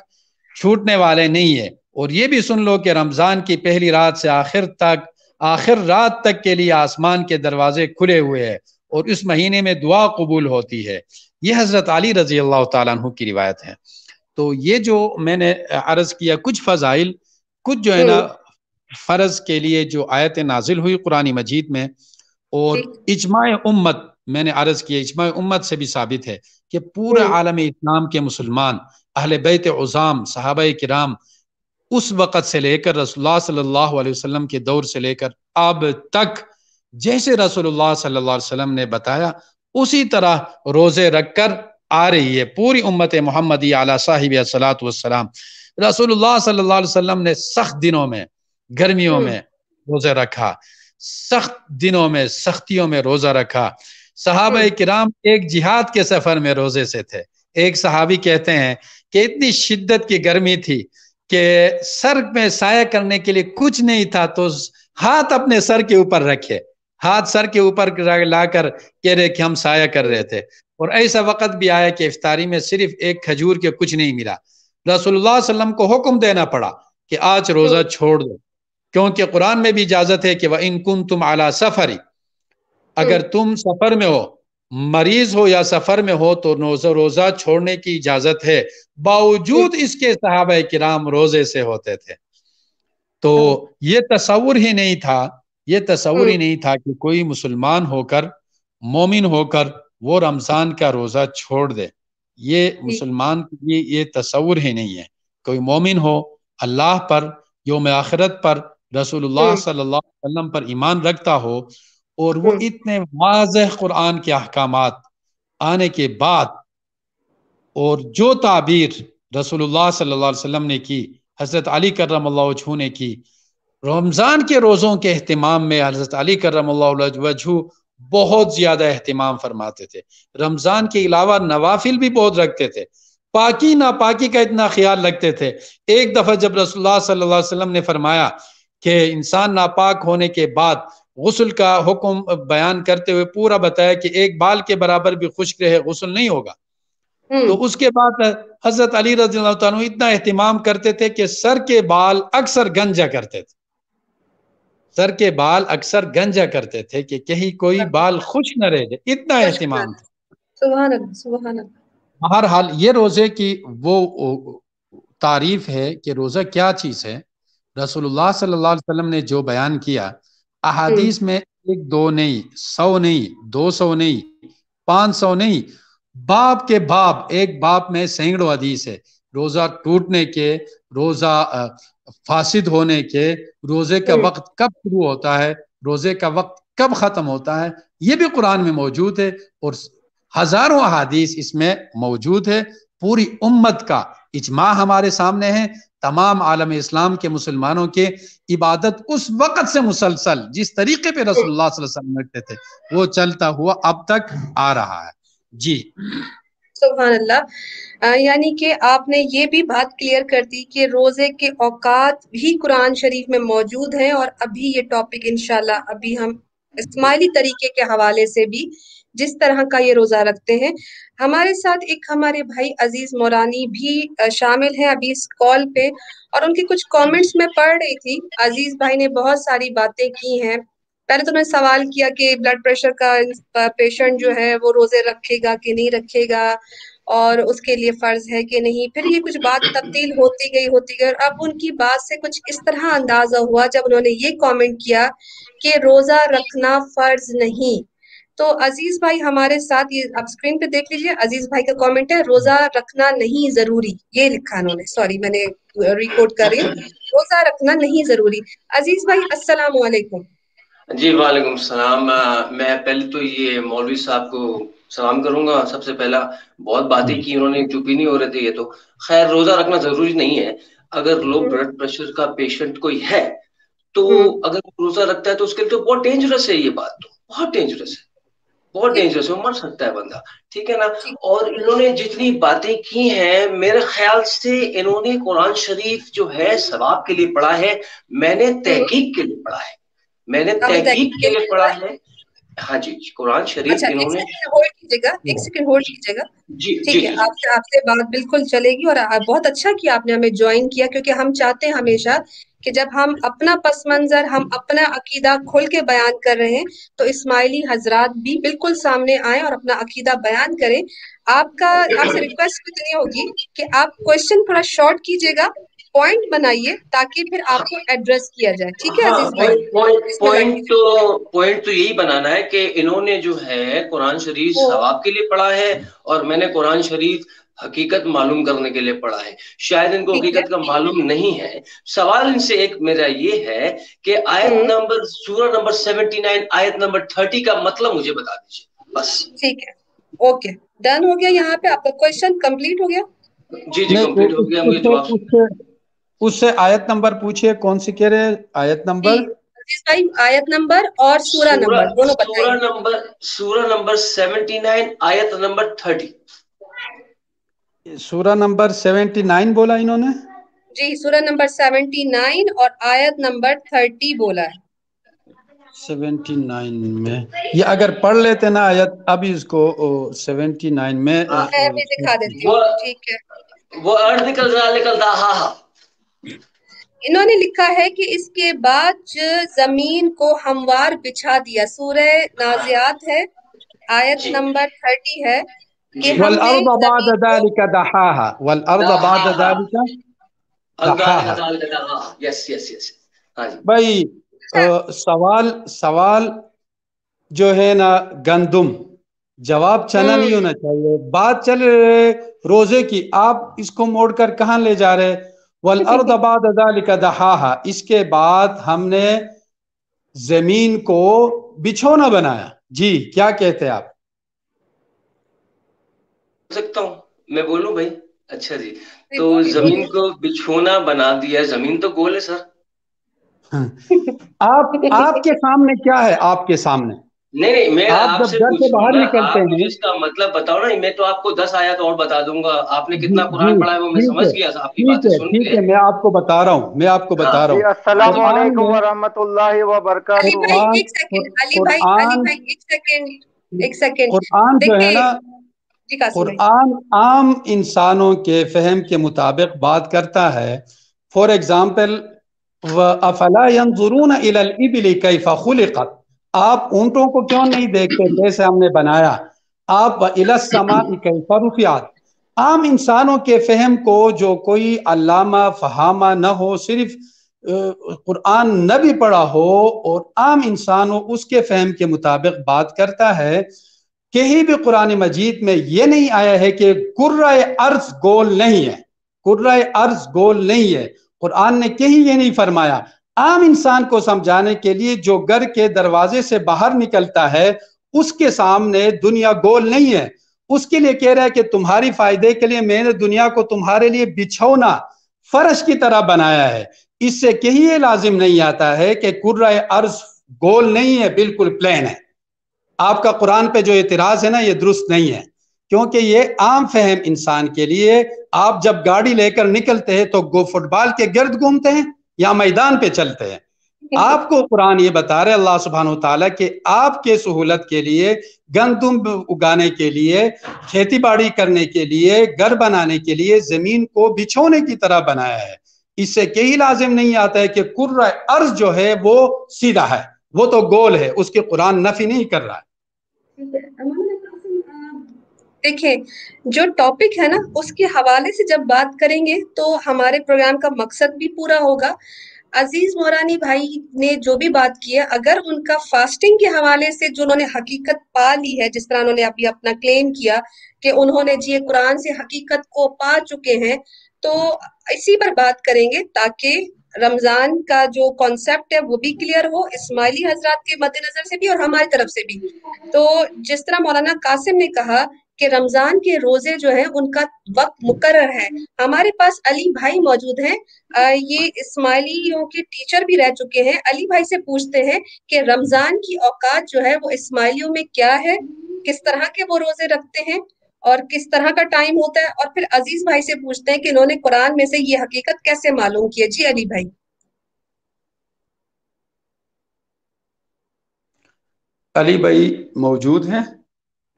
छूटने वाले नहीं है और ये भी सुन लो कि रमज़ान की पहली रात से आखिर तक आखिर रात तक के लिए आसमान के दरवाजे खुले हुए हैं और इस महीने में दुआ कबूल होती है ये हज़रत अली रजी अल्लाह तु की रिवायत है तो ये जो मैंने अर्ज़ किया कुछ फ़जाइल कुछ जो है ना हम्म। फ़र्ज़ के लिए जो आयत नाजिल हुई कुरानी मजीद में और इजमाय उम्मत मैंने अर्ज किया इजमाय उम्मत से भी साबित है कि पूरे आलम इस्लाम के मुसलमान अहल बैत उज़ाम सहाब कराम उस वक़्त से लेकर रसोल्ला सल्लल्लाहु अलैहि वसल्लम के दौर से लेकर अब तक जैसे रसोल्ला सल्लल्लाहु अलैहि वसल्लम ने बताया उसी तरह रोज़े रख कर आ रही है पूरी उम्मत मोहम्मद आला साहिब सलात वसलाम रसोल्ला सल्लाम ने सख्त दिनों में गर्मियों में रोज़े रखा सख्त दिनों में सख्तियों में रोजा रखा सहाब कराम एक जिहाद के सफर में रोजे से थे एक सहाबी कहते हैं कि इतनी शिद्दत की गर्मी थी कि सर में साया करने के लिए कुछ नहीं था तो हाथ अपने सर के ऊपर रखे हाथ सर के ऊपर लाकर कह रहे कि हम साया कर रहे थे और ऐसा वक़्त भी आया कि इफ्तारी में सिर्फ एक खजूर के कुछ नहीं मिला रसोल्ला को हुक्म देना पड़ा कि आज रोज़ा छोड़ दो क्योंकि कुरान में भी इजाजत है कि वह इनकुन तुम आला सफरी अगर तो- तुम सफर में हो मरीज हो या सफर में हो तो रोजा रोजा छोड़ने की इजाजत है बावजूद तो- इसके सहाब किराम रोजे से होते थे तो, तो- ये तस्वुर ही नहीं था ये तस्वुर ही नहीं था कि कोई मुसलमान होकर मोमिन होकर वो रमजान का रोजा छोड़ दे ये मुसलमान के लिए ये तस्वुर ही नहीं है कोई मोमिन हो अल्लाह पर योम आखिरत पर रसूलुल्लाह हम्म। सल्लाम पर ईमान रखता हो और वो हम्म। इतने वाज कुरान के अहकाम आने के बाद और जो ताबीर रसूलुल्लाह सल्लाम ने की हज़रत अली करम वजू ने की रमज़ान के रोज़ों के अहतमाम में हज़रत अली करम वजू बहुत ज़्यादा अहतमाम फरमाते थे रमज़ान के अलावा नवाफिल भी बहुत रखते थे ना पाकि का इतना ख्याल रखते थे एक दफ़ा जब रसोल्ला सल्ला ने फरमाया कि इंसान नापाक होने के बाद गसल का हुक्म बयान करते हुए पूरा बताया कि एक बाल के बराबर भी खुश्क रहे गसल नहीं होगा हम्म। तो उसके बाद हजरत अली रजू इतना अहतमाम करते थे कि सर के बाल अक्सर गंजा करते थे सर के बाल अक्सर गंजा करते थे कि कहीं कोई अच्छा। बाल खुश न रह जाए इतना अहतमाम था हर हाल ये रोजे की वो तारीफ है कि रोजा क्या चीज है रसूलुल्लाह सल्लल्लाहु अलैहि वसल्लम ने जो बयान किया अहादीस में एक दो नहीं सौ नहीं दो सौ नहीं पांच सौ नहीं बाप के बाप एक बाप में सैकड़ों हदीस है रोजा टूटने के रोजा फासिद होने के रोजे का वक्त कब शुरू होता है रोजे का वक्त कब खत्म होता है ये भी कुरान में मौजूद है और हजारों अहादीस इसमें मौजूद है पूरी उम्मत का इजमा हमारे सामने है तमाम आलम इस्लाम के मुसलमानों के इबादत उस वक़्त से मुसलसल जिस तरीके पे रसोल्ला रखते थे वो चलता हुआ अब तक आ रहा है जी सुबहान अल्लाह यानी कि आपने ये भी बात क्लियर कर दी कि रोज़े के औकात भी कुरान शरीफ में मौजूद हैं और अभी ये टॉपिक इनशाला अभी हम इस्माइली तरीके के हवाले से भी जिस तरह का ये रोजा रखते हैं हमारे साथ एक हमारे भाई अजीज मौरानी भी शामिल हैं अभी इस कॉल पे और उनके कुछ कमेंट्स में पढ़ रही थी अजीज भाई ने बहुत सारी बातें की हैं पहले तो मैंने सवाल किया कि ब्लड प्रेशर का पेशेंट जो है वो रोजे रखेगा कि नहीं रखेगा और उसके लिए फर्ज है कि नहीं फिर ये कुछ बात तब्दील होती गई होती गई और अब उनकी बात से कुछ इस तरह अंदाजा हुआ जब उन्होंने ये कमेंट किया कि रोजा रखना फर्ज नहीं तो अजीज भाई हमारे साथ ये आप स्क्रीन पे देख लीजिए अजीज भाई का कमेंट है रोजा रखना नहीं जरूरी ये लिखा उन्होंने सॉरी मैंने रिकॉर्ड कर रही रोजा रखना नहीं जरूरी अजीज भाई अस्सलाम वालेकुम जी वालेकुम सलाम मैं पहले तो ये मौलवी साहब को सलाम करूंगा सबसे पहला बहुत बातें की उन्होंने चुप ही नहीं हो रहे थे ये तो खैर रोजा रखना जरूरी नहीं है अगर लो ब्लड प्रेशर का पेशेंट कोई है तो हम्म। अगर रोजा रखता है तो उसके लिए तो बहुत डेंजरस है ये बात तो बहुत डेंजरस है बहुत डेंजरस है मर सकता है बंदा ठीक है ना और इन्होंने जितनी बातें की हैं मेरे ख्याल से इन्होंने कुरान शरीफ जो है सवाब के लिए पढ़ा है मैंने हम्म। तहकीक के लिए पढ़ा है मैंने तहकीक के लिए पढ़ा है हाँ जी कुरान शरीफ अच्छा, इन्होंने एक सेकंड हम्म। होल्ड कीजिएगा जी ठीक है आपसे आपसे बात बिल्कुल चलेगी और बहुत अच्छा किया आपने हमें ज्वाइन किया क्योंकि हम चाहते हैं हमेशा कि जब हम अपना पस मंज़र हम अपना अकीदा खोल के बयान कर रहे हैं तो इस्माइली हजरात भी बिल्कुल सामने आए और अपना अकीदा बयान करें आपका आपसे रिक्वेस्ट इतनी होगी कि आप क्वेश्चन थोड़ा शॉर्ट कीजिएगा पॉइंट बनाइए ताकि फिर आपको एड्रेस किया जाए ठीक है हाँ, अजीज भाई पॉइंट तो पॉइंट तो यही बनाना है कि इन्होंने जो है कुरान शरीफ सवाब के लिए पढ़ा है और मैंने कुरान शरीफ हकीकत मालूम करने के लिए पढ़ा है शायद इनको हकीकत का मालूम नहीं है सवाल इनसे एक मेरा ये है कि आयत हम्म। नंबर सूरह नंबर सेवेंटी नाइन आयत नंबर थर्टी का मतलब मुझे बता दीजिए बस ठीक है ओके डन हो गया यहाँ पे आपका क्वेश्चन कंप्लीट हो गया जी जी कंप्लीट हो गया मुझे जवाब उससे आयत नंबर पूछिए कौन सी कह रहे आयत नंबर आयत नंबर और सूरा नंबर दोनों नंबर सूरा नंबर सेवेंटी नाइन आयत नंबर थर्टी सूरा नंबर सेवेंटी नाइन बोला इन्होंने जी सूरा नंबर सेवेंटी नाइन और आयत नंबर थर्टी बोला है सेवेंटी नाइन में ये अगर पढ़ लेते ना आयत अभी इसको सेवेंटी नाइन में हाँ, आ, आ, भी दिखा देती हूँ ठीक है वो अर्थ निकल रहा निकल रहा हाँ हा। इन्होंने लिखा है कि इसके बाद जमीन को हमवार बिछा दिया सूरह नाजियात है आयत नंबर थर्टी है والارض بعد ذلك دحاها والارض بعد ذلك भाई सवाल सवाल जो है ना गंदुम जवाब चना नहीं होना चाहिए बात चल रहे रोजे की आप इसको कर कहा ले जा रहे वल अर्दाबाद अदालिका दहाहा इसके बाद हमने जमीन को बिछोना बनाया जी क्या कहते हैं आप सकता हूँ मैं बोलू भाई अच्छा जी तो जमीन को बिछोना बना दिया जमीन तो गोल है सर हाँ। आप आपके सामने क्या है आपके सामने नहीं नहीं मैं आप आपसे जब घर से बाहर निकलते हैं इसका मतलब बताओ ना मैं तो आपको दस आया तो और बता दूंगा आपने कितना कुरान पढ़ा है वो मैं समझ गया आपकी बात सुन ठीक है मैं आपको बता रहा हूँ मैं आपको बता रहा हूँ अस्सलाम वालेकुम व रहमतुल्लाहि व बरकातुहू एक सेकंड अली भाई अली भाई एक सेकंड एक सेकंड कुरान जो है ना कुरान आम इंसानों के फहम के मुताबिक बात करता है फॉर एग्जाम्पल कैफा आप ऊँटों को क्यों नहीं देखते जैसे हमने बनाया आप आम इंसानों के फहम को जो कोई अलामा फहामा न हो सिर्फ कुरान न भी पढ़ा हो और आम इंसान उसके फहम के मुताबिक बात करता है कहीं भी कुरान मजीद में ये नहीं आया है कि कुर्रा अर्ज गोल नहीं है कुर्रा अर्ज गोल नहीं है कुरान ने कहीं ये नहीं फरमाया आम इंसान को समझाने के लिए जो घर के दरवाजे से बाहर निकलता है उसके सामने दुनिया गोल नहीं है उसके लिए कह रहा है कि तुम्हारी फायदे के लिए मैंने दुनिया को तुम्हारे लिए बिछौना फर्श की तरह बनाया है इससे कहीं ये लाजिम नहीं आता है कि कुर्रा अर्ज गोल नहीं है बिल्कुल प्लेन है आपका कुरान पे जो एतराज़ है ना ये दुरुस्त नहीं है क्योंकि ये आम फहम इंसान के लिए आप जब गाड़ी लेकर निकलते हैं तो गो फुटबॉल के गर्द घूमते हैं या मैदान पे चलते हैं आपको कुरान ये बता रहे अल्लाह सुबहान तला कि आपके सहूलत के लिए गंदुम उगाने के लिए खेती बाड़ी करने के लिए घर बनाने के लिए जमीन को बिछोने की तरह बनाया है इससे कई लाजिम नहीं आता है कि कुर्र अर्ज जो है वो सीधा है वो तो गोल है उसके कुरान नफी नहीं कर रहा है देखिए जो टॉपिक है ना उसके हवाले से जब बात करेंगे तो हमारे प्रोग्राम का मकसद भी पूरा होगा अजीज मोरानी भाई ने जो भी बात की है अगर उनका फास्टिंग के हवाले से जो उन्होंने हकीकत पा ली है जिस तरह उन्होंने अभी अपना क्लेम किया कि उन्होंने जी कुरान से हकीकत को पा चुके हैं तो इसी पर बात करेंगे ताकि रमजान का जो कॉन्सेप्ट है वो भी क्लियर हो इस्माइली हजरात के मद्देनजर से भी और हमारी तरफ से भी तो जिस तरह मौलाना कासिम ने कहा कि रमजान के रोजे जो है उनका वक्त मुकर है हमारे पास अली भाई मौजूद हैं ये इस्माइलियों के टीचर भी रह चुके हैं अली भाई से पूछते हैं कि रमजान की औकात जो है वो इस्माइलियों में क्या है किस तरह के वो रोजे रखते हैं और किस तरह का टाइम होता है और फिर अजीज भाई से पूछते हैं कि इन्होंने कुरान में से ये हकीकत कैसे मालूम किया जी अली भाई अली भाई मौजूद हैं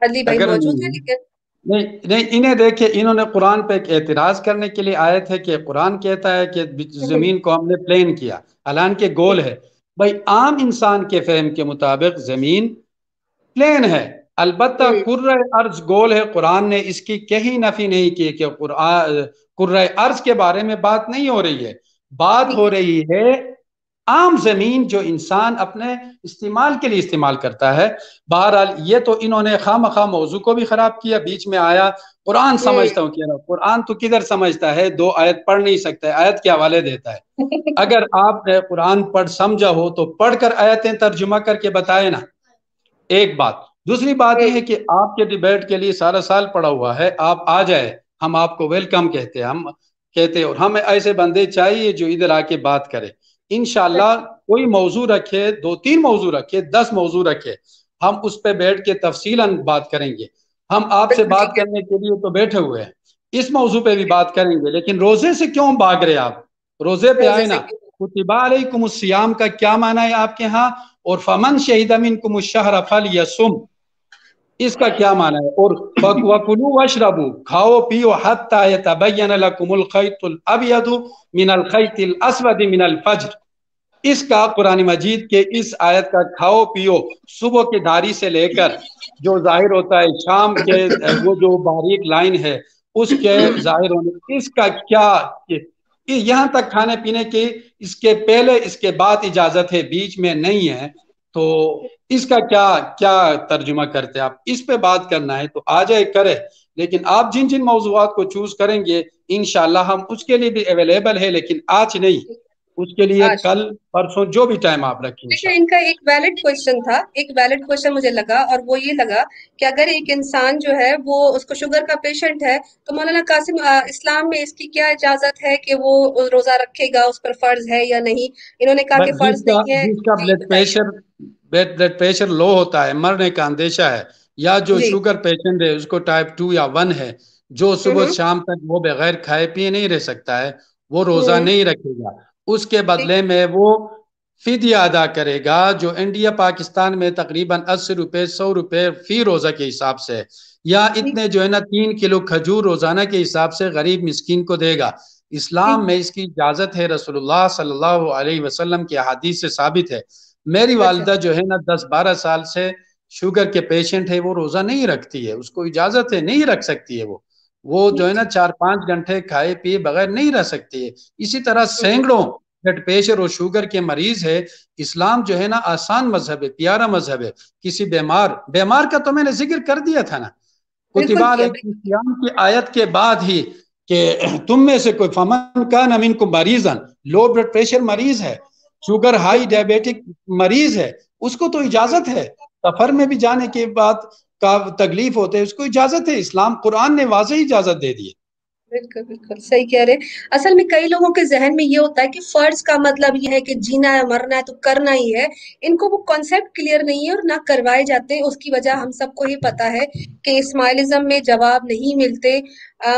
अली भाई मौजूद हैं लेकिन नहीं नहीं इन्हें देखिए इन्होंने कुरान पे एक एतराज करने के लिए आए थे कि कुरान कहता है कि जमीन को हमने प्लेन किया हालांकि गोल है भाई आम इंसान के फहम के मुताबिक जमीन प्लेन है अलबत् कुर्र अर्ज गोल है कुरान ने इसकी कहीं नफी नहीं की कि कुरान कुर्र अर्ज के बारे में बात नहीं हो रही है बात हो रही है आम जमीन जो इंसान अपने इस्तेमाल के लिए इस्तेमाल करता है बहरहाल ये तो इन्होंने खाम खा मौजू को भी खराब किया बीच में आया कुरान समझता हूँ क्या कुरान तो किधर समझता है दो आयत पढ़ नहीं सकता है आयत के हवाले देता है [LAUGHS] अगर आपने कुरान पढ़ समझा हो तो पढ़कर आयतें तर्जुमा करके बताए ना एक बात दूसरी बात यह है कि आपके डिबेट के लिए सारा साल पड़ा हुआ है आप आ जाए हम आपको वेलकम कहते हैं हम कहते हैं और हमें ऐसे बंदे चाहिए जो इधर आके बात करे इनशाला कोई मौजू रखे दो तीन मौजू रखे दस मौजू रखे हम उस पर बैठ के तफसीला बात करेंगे हम आपसे बात करने के लिए तो बैठे हुए हैं इस मौजू पे भी बात करेंगे लेकिन रोजे से क्यों भाग रहे आप रोजे पे आए ना कुतिबाकुम कुमुस्याम का क्या माना है आपके यहाँ और फमन शहीद अमिन कुमुशाह रफल यसुम इसका क्या माना है और वकुलू वशरबू खाओ पियो हत्ता यतबयन लकुमुल खैतुल अबयद मिनल खैतिल अस्वद मिनल फज्र इसका कुरान मजीद के इस आयत का खाओ पियो सुबह की धारी से लेकर जो जाहिर होता है शाम के वो जो बारीक लाइन है उसके जाहिर होने इसका क्या यहाँ तक खाने पीने की इसके पहले इसके बाद इजाजत है बीच में नहीं है तो इसका क्या क्या तर्जुमा करते हैं आप इस पे बात करना है तो आ जाए करे लेकिन आप जिन जिन मौजूद को चूज करेंगे इन हम उसके लिए भी अवेलेबल है लेकिन आज नहीं उसके लिए कल परसों जो भी टाइम आप रखें इनका एक वैलिड क्वेश्चन था एक वैलिड क्वेश्चन मुझे लगा और वो ये लगा कि अगर एक इंसान जो है वो उसको शुगर का पेशेंट है तो मौलाना कासिम इस्लाम में इसकी क्या इजाजत है कि वो रोजा रखेगा उस पर फर्ज है या नहीं इन्होंने कहा कि फर्ज नहीं है ब्लड प्रेशर लो होता है मरने का अंदेशा है या जो शुगर पेशेंट है उसको टाइप टू या वन है जो सुबह हम्म। शाम तक वो बगैर खाए पिए नहीं रह सकता है वो रोजा हम्म। नहीं रखेगा उसके बदले में वो फिदिया अदा करेगा जो इंडिया पाकिस्तान में तकरीबन अस्सी रुपये सौ रुपये फी रोज़ा के हिसाब से या इतने जो है ना तीन किलो खजूर रोज़ाना के हिसाब से गरीब मिस्किन को देगा इस्लाम में इसकी इजाज़त है रसोल्ला सल्लल्लाहु अलैहि वसल्लम की से साबित है मेरी अच्छा। वालदा जो है ना दस बारह साल से शुगर के पेशेंट है वो रोज़ा नहीं रखती है उसको इजाज़त है नहीं रख सकती है वो वो जो है ना चार पांच घंटे खाए पिए बगैर नहीं रह सकती है इसी तरह सैकड़ों ब्लड प्रेशर और शुगर के मरीज है इस्लाम जो है ना आसान मजहब है प्यारा मजहब है किसी बीमार बीमार का तो मैंने जिक्र कर दिया था ना कुतिबाल की आयत के बाद ही के [CLEARS THROAT] तुम में से कोई फमन का नमीन को मरीज लो ब्लड प्रेशर मरीज है शुगर हाई डायबिटिक मरीज है उसको तो इजाजत है सफर में भी जाने के बाद का तकलीफ होते हैं उसको इजाजत है इस्लाम कुरान ने वाजह इजाजत दे दी बिल्कुल बिल्कुल सही कह रहे असल में कई लोगों के जहन में ये होता है कि फर्ज का मतलब ये है कि जीना है मरना है तो करना ही है इनको वो कॉन्सेप्ट क्लियर नहीं है और ना करवाए जाते उसकी वजह हम सबको ये पता है कि इस्माइलिज्म में जवाब नहीं मिलते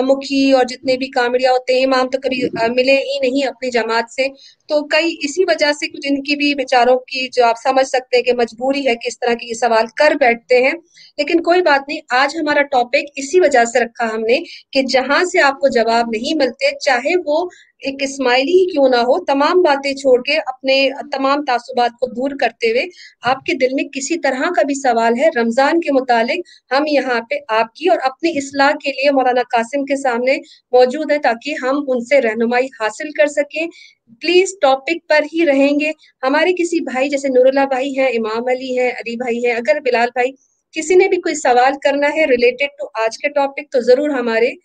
मुखी और जितने भी कामड़िया होते हैं इमाम तो कभी मिले ही नहीं अपनी जमात से तो कई इसी वजह से कुछ इनकी भी विचारों की जो आप समझ सकते हैं कि मजबूरी है कि इस तरह के ये सवाल कर बैठते हैं लेकिन कोई बात नहीं आज हमारा टॉपिक इसी वजह से रखा हमने कि जहां से आपको जवाब नहीं मिलते चाहे वो एक स्माइली ही क्यों ना हो तमाम बातें छोड़ के अपने तमाम तासुबात को दूर करते हुए आपके दिल में किसी तरह का भी सवाल है रमज़ान के मुतालिक हम यहाँ पे आपकी और अपनी असलाह के लिए मौलाना कासिम के सामने मौजूद है ताकि हम उनसे रहनुमाई हासिल कर सकें प्लीज टॉपिक पर ही रहेंगे हमारे किसी भाई जैसे नूरुल्ला भाई हैं इमाम अली हैं अली भाई हैं अगर बिलाल भाई किसी ने भी कोई सवाल करना है रिलेटेड टू आज के टॉपिक तो ज़रूर हमारे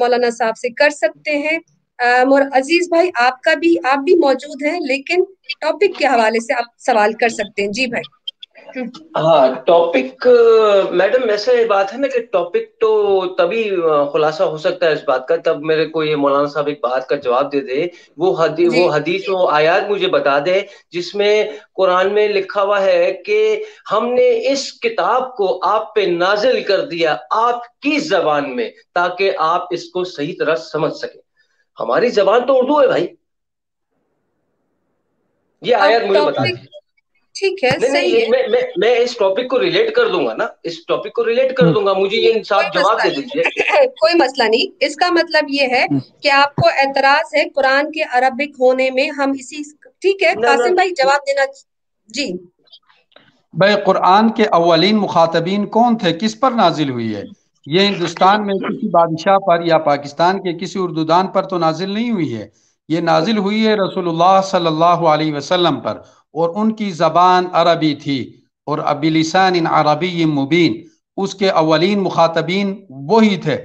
मौलाना साहब से कर सकते हैं और अजीज भाई आपका भी आप भी मौजूद हैं लेकिन टॉपिक के हवाले से आप सवाल कर सकते हैं जी भाई हाँ टॉपिक मैडम ऐसे बात है ना कि टॉपिक तो तभी खुलासा हो सकता है इस बात का तब मेरे को ये मौलाना साहब एक बात का जवाब दे दे वो हदी वो हदीस वो आयात मुझे बता दे जिसमें कुरान में लिखा हुआ है कि हमने इस किताब को आप पे नाजिल कर दिया आपकी जबान में ताकि आप इसको सही तरह समझ सकें हमारी जबान तो उर्दू है भाई ये आयत मुझे बता ठीक है नहीं, सही नहीं, है। मैं, मैं, मैं इस टॉपिक को रिलेट कर दूंगा ना इस टॉपिक को रिलेट कर हम्म। दूंगा मुझे ये इंसाफ जवाब दे दीजिए [LAUGHS] कोई मसला नहीं इसका मतलब ये है हम्म। कि आपको एतराज है कुरान के अरबिक होने में हम इसी ठीक है कासिम भाई जवाब देना जी भाई कुरान के अवलिन मुखातबीन कौन थे किस पर नाजिल हुई है ये हिंदुस्तान में किसी बादशाह पर या पाकिस्तान के किसी उर्दूदान पर तो नाजिल नहीं हुई है ये नाजिल हुई है रसूलुल्लाह सल्लल्लाहु अलैहि वसल्लम पर और उनकी ज़बान अरबी थी और अबिलसान अरबी मुबीन उसके अवलिन मुखातबीन वही थे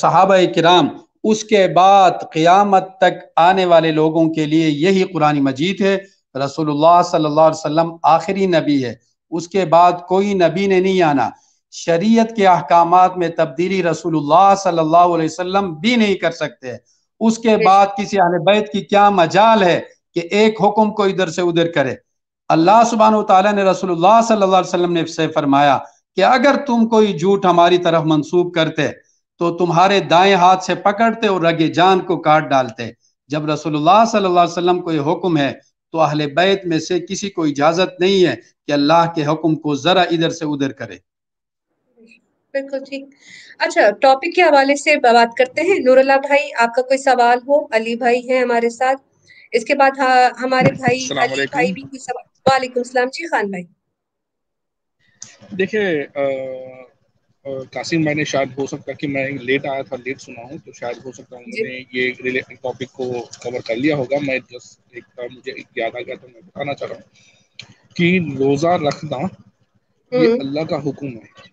साहब कराम उसके बाद क़यामत तक आने वाले लोगों के लिए यही कुरानी मजीद है रसूलुल्लाह सल्लल्लाहु अलैहि वसल्लम आखिरी नबी है उसके बाद कोई नबी ने नहीं आना शरीयत के अहकाम में तब्दीली रसूलुल्लाह सल्लल्लाहु भी नहीं कर सकते उसके बाद किसी अहल बैत की क्या मजाल है कि एक हुक्म को इधर से उधर करे अल्लाह सुबहान तला ने रसूलुल्लाह सल्लाम ने से फरमाया कि अगर तुम कोई झूठ हमारी तरफ मनसूब करते तो तुम्हारे दाएं हाथ से पकड़ते और रगे जान को काट डालते जब रसूलुल्लाह सल्लल्लाहु अलैहि वसल्लम को यह हुक्म है तो अहल बैत में से किसी को इजाज़त नहीं है कि अल्लाह के हुक्म को ज़रा इधर से उधर करे बिल्कुल ठीक अच्छा टॉपिक के हवाले से बात करते हैं नूरला भाई आपका कोई सवाल हो अली भाई है हमारे साथ इसके बाद हमारे भाई अली भाई भी कोई सवाल वालेकुम सलाम जी खान भाई देखिए कासिम भाई ने शायद हो सकता कि मैं लेट आया था लेट सुना हूँ तो शायद हो सकता उन्होंने ये रिलेटेड टॉपिक को कवर कर लिया होगा मैं जस्ट एक बार मुझे एक याद आ गया तो मैं बताना चाह रहा हूँ कि रोज़ा रखना ये हम्म। अल्लाह का हुक्म है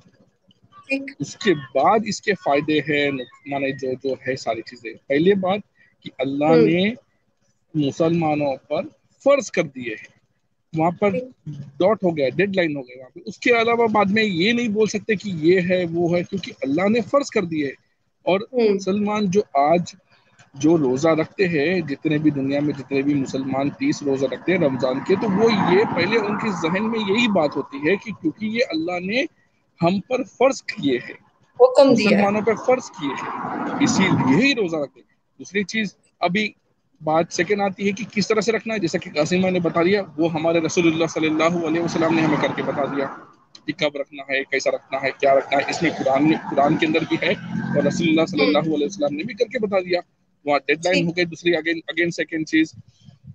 उसके बाद इसके फायदे हैं माने जो जो है सारी चीजें पहले बात कि अल्लाह हम्म। ने मुसलमानों पर फर्ज कर दिए हैं वहां पर डॉट हो गया डेडलाइन हो गया वहां पर उसके अलावा बाद में ये नहीं बोल सकते कि ये है वो है क्योंकि अल्लाह ने फर्ज कर दिए है और हम्म। मुसलमान जो आज जो रोजा रखते हैं जितने भी दुनिया में जितने भी मुसलमान तीस रोजा रखते हैं रमजान के तो वो ये पहले उनके जहन में यही बात होती है कि क्योंकि ये अल्लाह ने हम पर फर्ज किए हैं मुसलमानों पर फर्ज किए हैं इसीलिए ही रोजा रखे दूसरी चीज अभी बात सेकेंड आती है कि किस तरह से रखना है जैसा कि कासिमा ने बता दिया वो हमारे रसूलुल्लाह सल्लल्लाहु ने हमें करके बता दिया कि कब रखना है कैसा रखना है क्या रखना है इसमें कुरान में कुरान के अंदर भी है और रसूलुल्लाह सल्लल्लाहु ने भी करके बता दिया वहाँ डेडलाइन हो गई दूसरी अगेन अगेन सेकेंड चीज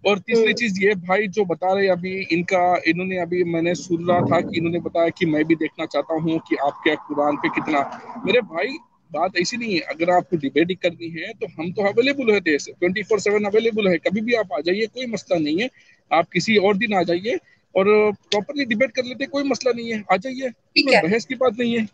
और तीसरी हम्म। चीज ये भाई जो बता रहे अभी इनका इन्होंने अभी मैंने सुन रहा था कि इन्होंने बताया कि मैं भी देखना चाहता हूँ कि आपके कुरान पे कितना मेरे भाई बात ऐसी नहीं है अगर आपको डिबेट करनी है तो हम तो अवेलेबल है देश ट्वेंटी फोर सेवन अवेलेबल है कभी भी आप आ जाइए कोई मसला नहीं है आप किसी और दिन आ जाइए और प्रॉपरली uh, डिबेट कर लेते कोई मसला नहीं है आ जाइए बहस की बात नहीं है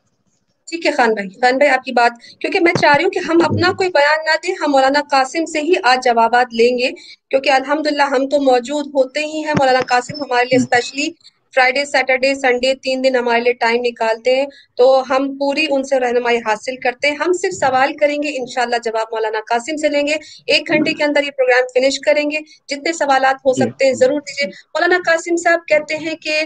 ठीक है खान भाई खान भाई आपकी बात क्योंकि मैं चाह रही हूँ कि हम अपना कोई बयान ना दें हम मौलाना कासिम से ही आज जवाब लेंगे क्योंकि अल्हम्दुलिल्लाह हम तो मौजूद होते ही हैं मौलाना कासिम हमारे लिए स्पेशली फ्राइडे सैटरडे संडे तीन दिन हमारे लिए टाइम निकालते हैं तो हम पूरी उनसे रहनुमाई हासिल करते हैं हम सिर्फ सवाल करेंगे इनशाला जवाब मौलाना कासिम से लेंगे एक घंटे के अंदर ये प्रोग्राम फिनिश करेंगे जितने सवाल हो सकते हैं जरूर दीजिए मौलाना कासिम साहब कहते हैं कि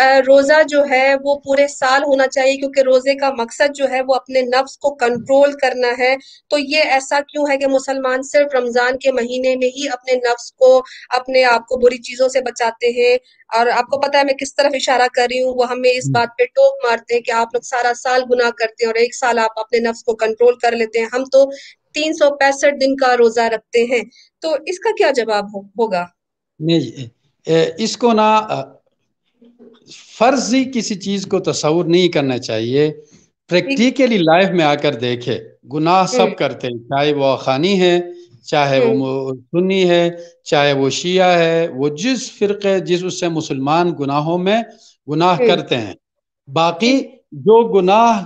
रोज़ा जो है वो पूरे साल होना चाहिए क्योंकि रोज़े का मकसद जो है वो अपने नफ्स को कंट्रोल करना है तो ये ऐसा क्यों है कि मुसलमान सिर्फ रमज़ान के महीने में ही अपने नफ्स को अपने आप को बुरी चीज़ों से बचाते हैं और आपको पता है मैं किस तरफ इशारा कर रही हूँ वो हमें इस हम्म। बात पे टोक मारते हैं कि आप लोग सारा साल गुनाह करते हैं और एक साल आप अपने नफ्स को कंट्रोल कर लेते हैं हम तो तीन सौ पैंसठ दिन का रोज़ा रखते हैं तो इसका क्या जवाब हो, होगा नहीं इसको ना फर्जी किसी चीज को तस्वर नहीं करना चाहिए प्रैक्टिकली लाइफ में आकर देखे गुनाह सब हम्म। करते हैं चाहे वो खानी है चाहे वो हम्म। सुन्नी है चाहे वो शिया है वो जिस फिर जिस उससे मुसलमान गुनाहों में गुनाह हम्म। करते हैं बाकी जो गुनाह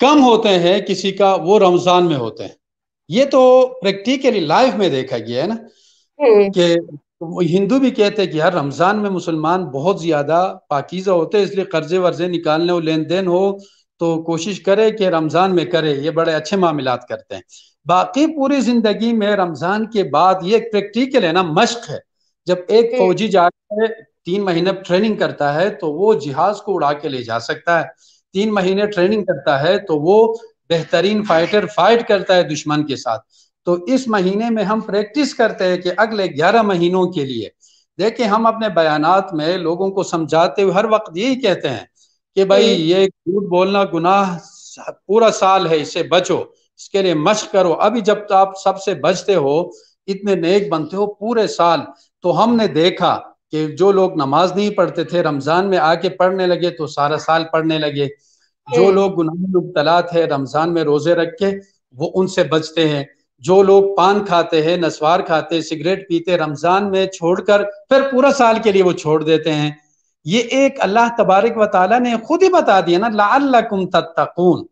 कम होते हैं किसी का वो रमजान में होते हैं ये तो प्रैक्टिकली लाइफ में देखा गया है ना कि हिंदू भी कहते हैं कि यार रमज़ान में मुसलमान बहुत ज़्यादा पाकिज़ा होते हैं इसलिए कर्जे वर्जे निकालने लेन देन हो तो कोशिश करे कि रमज़ान में करे ये बड़े अच्छे मामला करते हैं बाकी पूरी ज़िंदगी में रमज़ान के बाद ये एक प्रैक्टिकल है ना मश्क है जब एक फौजी जाकर तीन महीने ट्रेनिंग करता है तो वो जहाज को उड़ा के ले जा सकता है तीन महीने ट्रेनिंग करता है तो वो बेहतरीन फाइटर फाइट करता है दुश्मन के साथ तो इस महीने में हम प्रैक्टिस करते हैं कि अगले 11 महीनों के लिए देखिए हम अपने बयानात में लोगों को समझाते हुए हर वक्त यही कहते हैं कि भाई हम्म। ये झूठ बोलना गुनाह पूरा साल है इससे बचो इसके लिए मश्क करो अभी जब तो आप सबसे बचते हो इतने नेक बनते हो पूरे साल तो हमने देखा कि जो लोग नमाज नहीं पढ़ते थे रमजान में आके पढ़ने लगे तो सारा साल पढ़ने लगे जो हम्म। लोग गुनाह मुबतला थे रमजान में रोजे रख के वो उनसे बचते हैं जो लोग पान खाते हैं नस्वार खाते सिगरेट पीते रमज़ान में छोड़कर फिर पूरा साल के लिए वो छोड़ देते हैं ये एक अल्लाह तबारक व ने खुद ही बता दिया ना लाकुम तत्तकून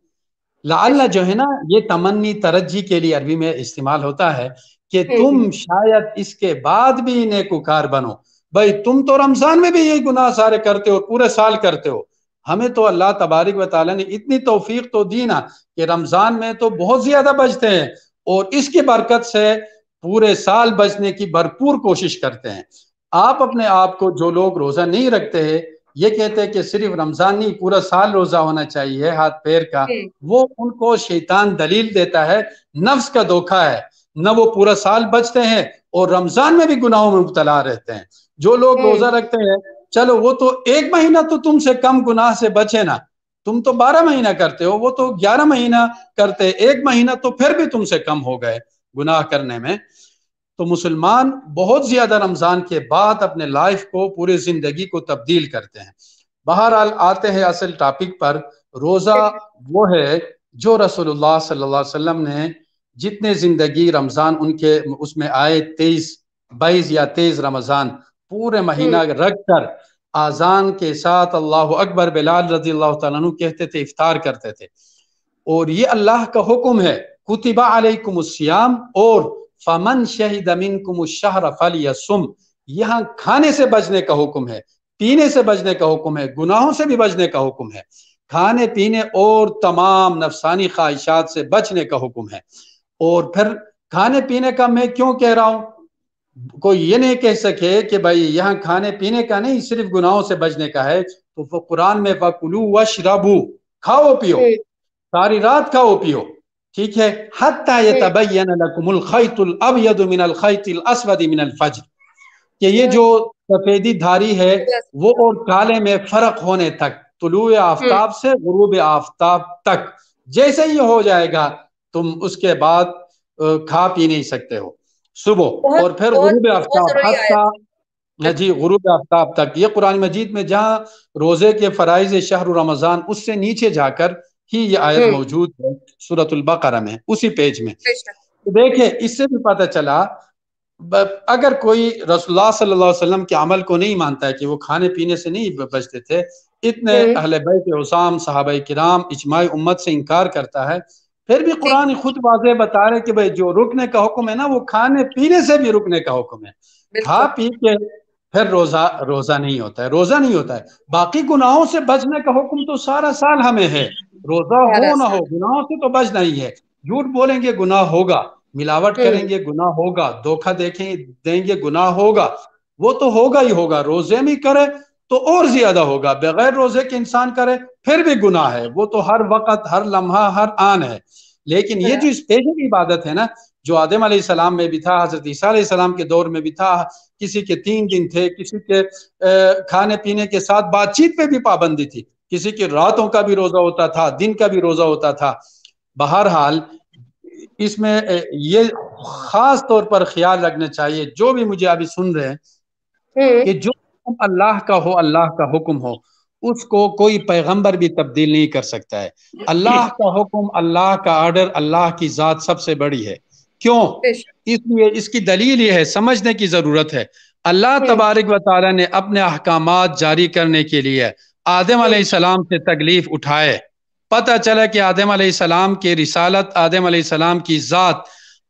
ला जो है ना ये तमन्नी तरजी के लिए अरबी में इस्तेमाल होता है कि तुम शायद इसके बाद भी इन्हें कुकार बनो भाई तुम तो रमजान में भी यही गुनाह सारे करते हो पूरे साल करते हो हमें तो अल्लाह तबारक वाली ने इतनी तोफीक तो दी ना कि रमजान में तो बहुत ज्यादा बचते हैं और इसकी बरकत से पूरे साल बचने की भरपूर कोशिश करते हैं आप अपने आप को जो लोग रोजा नहीं रखते हैं ये कहते हैं कि सिर्फ रमजान नहीं पूरा साल रोजा होना चाहिए हाथ पैर का वो उनको शैतान दलील देता है नफ्स का धोखा है न वो पूरा साल बचते हैं और रमजान में भी गुनाहों में मुबतला रहते हैं जो लोग रोजा रखते हैं चलो वो तो एक महीना तो तुमसे कम गुनाह से बचे ना तुम तो बारह महीना करते हो वो तो ग्यारह महीना करते एक महीना तो फिर भी तुमसे कम हो गए गुनाह करने में तो मुसलमान बहुत ज्यादा रमजान के बाद अपने लाइफ को पूरी जिंदगी को तब्दील करते हैं बहरहाल आते हैं असल टॉपिक पर रोजा वो है जो रसोल्ला सल्लाम ने जितने जिंदगी रमजान उनके उसमें आए तेईस बाईस या तेईस रमजान पूरे महीना हम्म। रख कर आज़ान के साथ अल्लाह अकबर बिलाल रजी अल्लाह तु कहते थे इफ्तार करते थे और ये अल्लाह का हुक्म है कुतिबा अलैकुमुस्सियाम और फमन शहीद अमीन कुमुशाहर फलियसुम यहाँ खाने से बचने का हुक्म है पीने से बचने का हुक्म है गुनाहों से भी बचने का हुक्म है खाने पीने और तमाम नफसानी ख्वाहिशात से बचने का हुक्म है और फिर खाने पीने का मैं क्यों कह रहा हूँ कोई ये नहीं कह सके कि भाई यहाँ खाने पीने का नहीं सिर्फ गुनाहों से बचने का है तो वो कुरान में वकुलू व शराबू खाओ पियो सारी रात खाओ पियो ठीक है हत्ता ये तबैन लकुमुल खैतुल अबयद मिनल खैतिल अस्वद मिनल फज्र कि ये जो सफेदी धारी है वो और काले में फर्क होने तक तुलु आफ्ताब हम्म। से गुरूब आफ्ताब तक जैसे ही हो जाएगा तुम उसके बाद खा पी नहीं सकते हो सुबह और फिर गुरूब आफ्ताब हत्या हाँ जी गुरूब आफ्ताब तक ये कुरान मजीद में जहाँ रोजे के फ़राइज शहर रमज़ान उससे नीचे जाकर ही ये आयत हम्म। मौजूद है सूरतुल्बकरा में उसी पेज में तो देखिए इससे भी पता चला अगर कोई रसुल्ला सल्लल्लाहु अलैहि वसल्लम के अमल को नहीं मानता है कि वो खाने पीने से नहीं बचते थे इतने हम्म। अहल बैत उसाम साहब कराम इजमाई उम्मत से इनकार करता है फिर भी कुरान खुद वाजे बता रहे कि भाई जो रुकने का हुक्म है ना वो खाने पीने से भी रुकने का हुक्म है खा पी के फिर रोजा रोजा नहीं होता है रोजा नहीं होता है बाकी गुनाहों से बचने का हुक्म तो सारा साल हमें है रोजा हो ना हो गुनाहों से तो बच नहीं है झूठ बोलेंगे गुनाह होगा मिलावट करेंगे गुनाह होगा धोखा देखें देंगे गुनाह होगा वो तो होगा ही होगा रोजे में करे तो और ज्यादा होगा बगैर रोजे के इंसान करे फिर भी गुनाह है वो तो हर वक्त हर लम्हा हर आन है लेकिन ये जो स्पेशल इबादत है ना जो आदम सलाम में भी था हजरत ईसा सलाम के दौर में भी था किसी के तीन दिन थे किसी के खाने पीने के साथ बातचीत पे भी पाबंदी थी किसी के रातों का भी रोजा होता था दिन का भी रोजा होता था बहरहाल इसमें ये खास तौर पर ख्याल रखना चाहिए जो भी मुझे अभी सुन रहे हैं हम्म। कि जो अल्लाह का हो अल्लाह का हुक्म हो उसको कोई पैगंबर भी तब्दील नहीं कर सकता है अल्लाह का हुक्म अल्लाह का आर्डर अल्लाह की ज़ात सबसे बड़ी है क्यों इसलिए इसकी दलील ये है समझने की ज़रूरत है अल्लाह हम्म। तबारक व ताली ने अपने अहकाम जारी करने के लिए आदम हम्म। सलाम से तकलीफ उठाए पता चला कि आदम सलाम की रिसालत आदम सलाम की ज़ात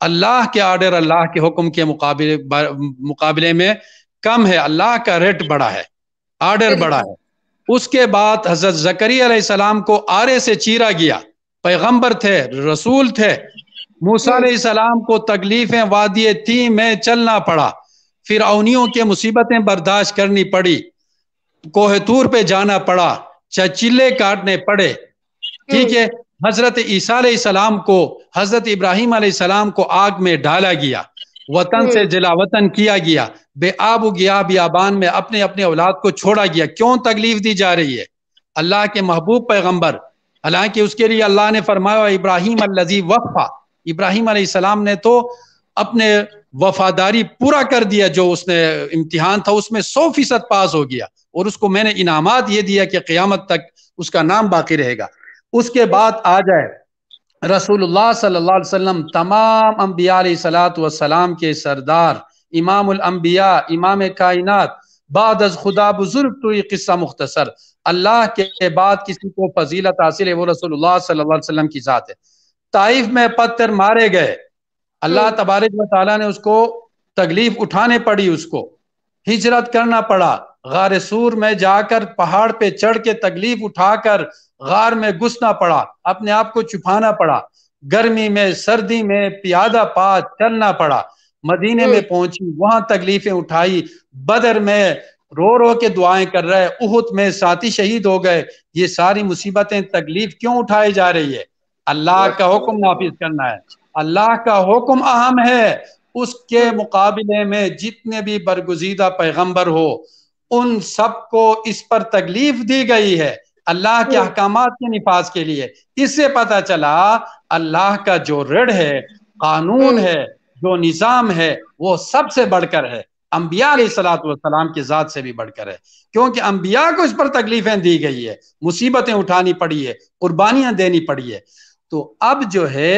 अल्लाह के आर्डर अल्लाह के हुक्म के मुकाबले मुकाबले में कम है अल्लाह का रेट बड़ा है आर्डर बड़ा है उसके बाद हज़रत जकरी सलाम को आरे से चीरा गया पैगंबर थे रसूल थे मूसा सलाम को तकलीफ़ें वादिय थी में चलना पड़ा फिर अवनियों के मुसीबतें बर्दाश्त करनी पड़ी कोहतूर पे जाना पड़ा चचिले काटने पड़े ठीक है हजरत ईसा सलाम को हजरत इब्राहिम सलाम को आग में डाला गया वतन से हम्म। जिला वतन किया गया बेआब गया बियाबान में अपने अपने औलाद को छोड़ा गया क्यों तकलीफ दी जा रही है अल्लाह के महबूब पैगम्बर हालांकि उसके लिए अल्लाह ने फरमाया इब्राहिम वफ़ा इब्राहिम आसमाम ने तो अपने वफादारी पूरा कर दिया जो उसने इम्तिहान था उसमें सौ फीसद पास हो गया और उसको मैंने इनामत ये दिया कि क़्यामत तक उसका नाम बाकी रहेगा उसके बाद आ जाए रसूल सल्लाम तमाम अम्बिया सलात वसलाम के सरदार इमाम अम्बिया इमाम कायनात बाद अज खुदा बुजुर्ग तो ये किस्सा मुख्तसर अल्लाह के बाद किसी को फजीलत हासिल है वो रसोल्ला वसल्लम की ज़ात है ताइफ में पत्थर मारे गए अल्लाह तबारक वाली ने उसको तकलीफ उठाने पड़ी उसको हिजरत करना पड़ा गार सूर में जाकर पहाड़ पे चढ़ के तकलीफ उठाकर गार में घुसना पड़ा अपने आप को छुपाना पड़ा गर्मी में सर्दी में प्यादा पा चलना पड़ा मदीने में पहुंची वहां तकलीफें उठाई बदर में रो रो के दुआएं कर रहे उहुत में साथी शहीद हो गए ये सारी मुसीबतें तकलीफ क्यों उठाई जा रही है अल्लाह का हुक्म नाफिज करना है अल्लाह का हुक्म अहम है उसके मुकाबले में जितने भी बरगुजीदा पैगंबर हो उन सबको इस पर तकलीफ दी गई है अल्लाह के हम्म। अहकाम के निफाज के लिए इससे पता चला अल्लाह का जो ऋण है कानून हम्म। है जो निज़ाम है वो सबसे बढ़कर है अम्बिया सलाम की ज़ात से भी बढ़कर है क्योंकि अम्बिया को इस पर तकलीफें दी गई है मुसीबतें उठानी पड़ी है कुर्बानियां देनी पड़ी है तो अब जो है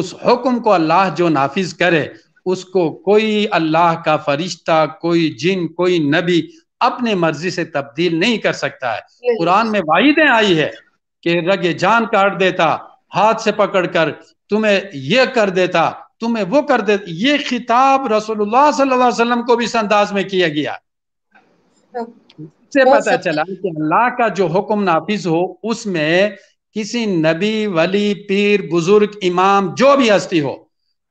उस हुक्म को अल्लाह जो नाफिज करे उसको कोई अल्लाह का फरिश्ता कोई जिन कोई नबी अपने मर्जी से तब्दील नहीं कर सकता है कुरान में वाहिदें आई है कि रगे जान काट देता हाथ से पकड़कर तुम्हें यह कर देता तुम्हें वो कर दे ये खिताब रसोल्ला वसल्लम को भी इस अंदाज में किया गया से पता चला कि अल्लाह का जो हुक्म नाफिज हो उसमें किसी नबी वली पीर बुजुर्ग इमाम जो भी हस्ती हो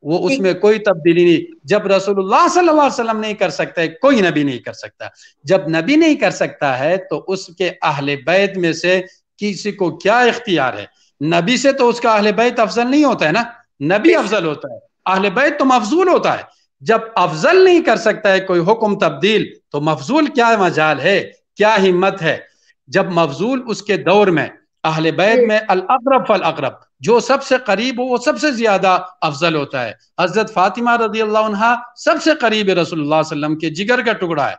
वो उसमें कोई तब्दीली नहीं जब रसूलुल्लाह सल्लल्लाहु अलैहि वसल्लम नहीं कर सकता है कोई नबी नहीं कर सकता जब नबी नहीं कर सकता है तो उसके अहले बैत में से किसी को क्या इख्तियार है नबी से तो उसका अहले बैत अफजल नहीं होता है ना नबी अफजल होता है अहल बैत तो मफजूल होता है जब अफजल नहीं कर सकता है कोई हुक्म तब्दील तो मफजूल क्या मजाल है क्या हिम्मत है जब मफजूल उसके दौर में अहल बैत में अल अकरब फल अकरब जो सबसे करीब हो वो सबसे ज्यादा अफजल होता है हजरत फातिमा रजी अल्लाह सबसे करीब रसोल्ला के जिगर का टुकड़ा है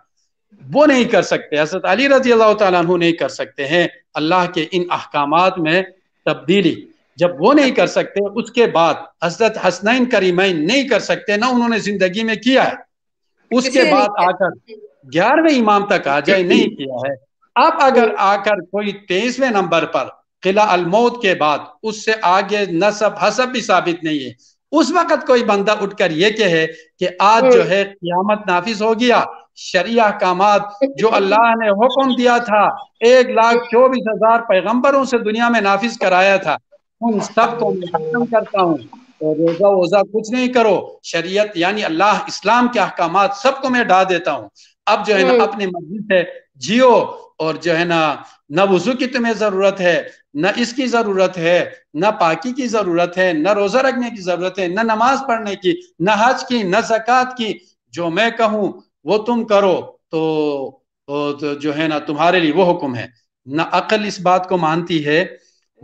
वो नहीं कर सकते हजरत अली रजी अल्लाह तु नहीं कर सकते हैं अल्लाह के इन अहकाम में तब्दीली जब वो नहीं कर सकते उसके बाद हजरत हसनैन करीमैन नहीं कर सकते ना उन्होंने जिंदगी में किया है उसके बाद आकर ग्यारहवें इमाम तक आ जाए नहीं [CLEARS THROAT] किया है अब अगर आकर कोई तेईसवें नंबर पर किला अलमोद के बाद उससे आगे नसब हसब भी साबित नहीं है उस वक्त कोई बंदा उठकर ये कहे कि आज जो है क्यामत नाफिज हो गया शरिया कामात जो अल्लाह ने हुक्म दिया था एक लाख चौबीस हजार पैगम्बरों से दुनिया में नाफिज कराया था उन सबको मैं खत्म करता हूँ तो रोजा वोजा कुछ नहीं करो शरीयत यानी अल्लाह इस्लाम के अहकाम सबको मैं डा देता हूँ अब जो है ना हम्म। अपनी मर्जी से जियो और जो है ना न वजू की तुम्हें जरूरत है न इसकी जरूरत है न पाकी की जरूरत है न रोजा रखने की जरूरत है न नमाज पढ़ने की न हज की न जक़ात की जो मैं कहूँ वो तुम करो तो, तो, तो जो है ना तुम्हारे लिए वो हुक्म है न अकल इस बात को मानती है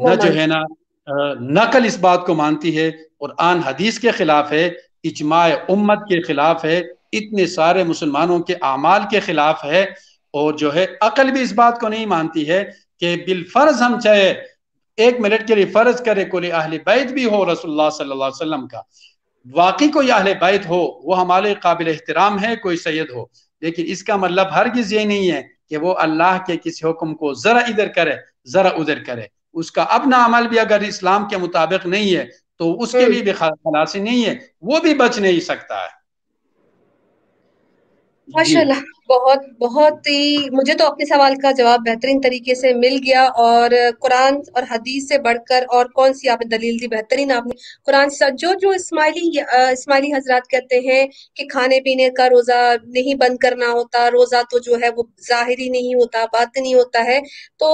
न जो है ना नकल इस बात को मानती है और आन हदीस के खिलाफ है इजमाय उम्मत के खिलाफ है इतने सारे मुसलमानों के अमाल के खिलाफ है और जो है अकल भी इस बात को नहीं मानती है कि बिलफर्ज हम चाहे एक मिनट के लिए फर्ज करे कोई अहल बैत भी हो रसोल्ला सल्ला वसलम का वाकई कोई अहल बैत हो वो हमारे काबिल एहतराम है कोई सैद हो लेकिन इसका मतलब हर हरगिज़ ये नहीं है कि वो अल्लाह के किसी हुक्म को ज़रा इधर करे ज़रा उधर करे उसका अपना अमल भी अगर इस्लाम के मुताबिक नहीं है तो उसके हम्म। लिए भी खलासी नहीं है वो भी बच नहीं सकता है माशाल्लाह बहुत बहुत ही मुझे तो अपने सवाल का जवाब बेहतरीन तरीके से मिल गया और कुरान और हदीस से बढ़कर और कौन सी आपने दलील दी बेहतरीन आपने कुरान से जो जो इस्माइली इस्माइली हजरात कहते हैं कि खाने पीने का रोज़ा नहीं बंद करना होता रोज़ा तो जो है वो ज़ाहिरी नहीं होता बात नहीं होता है तो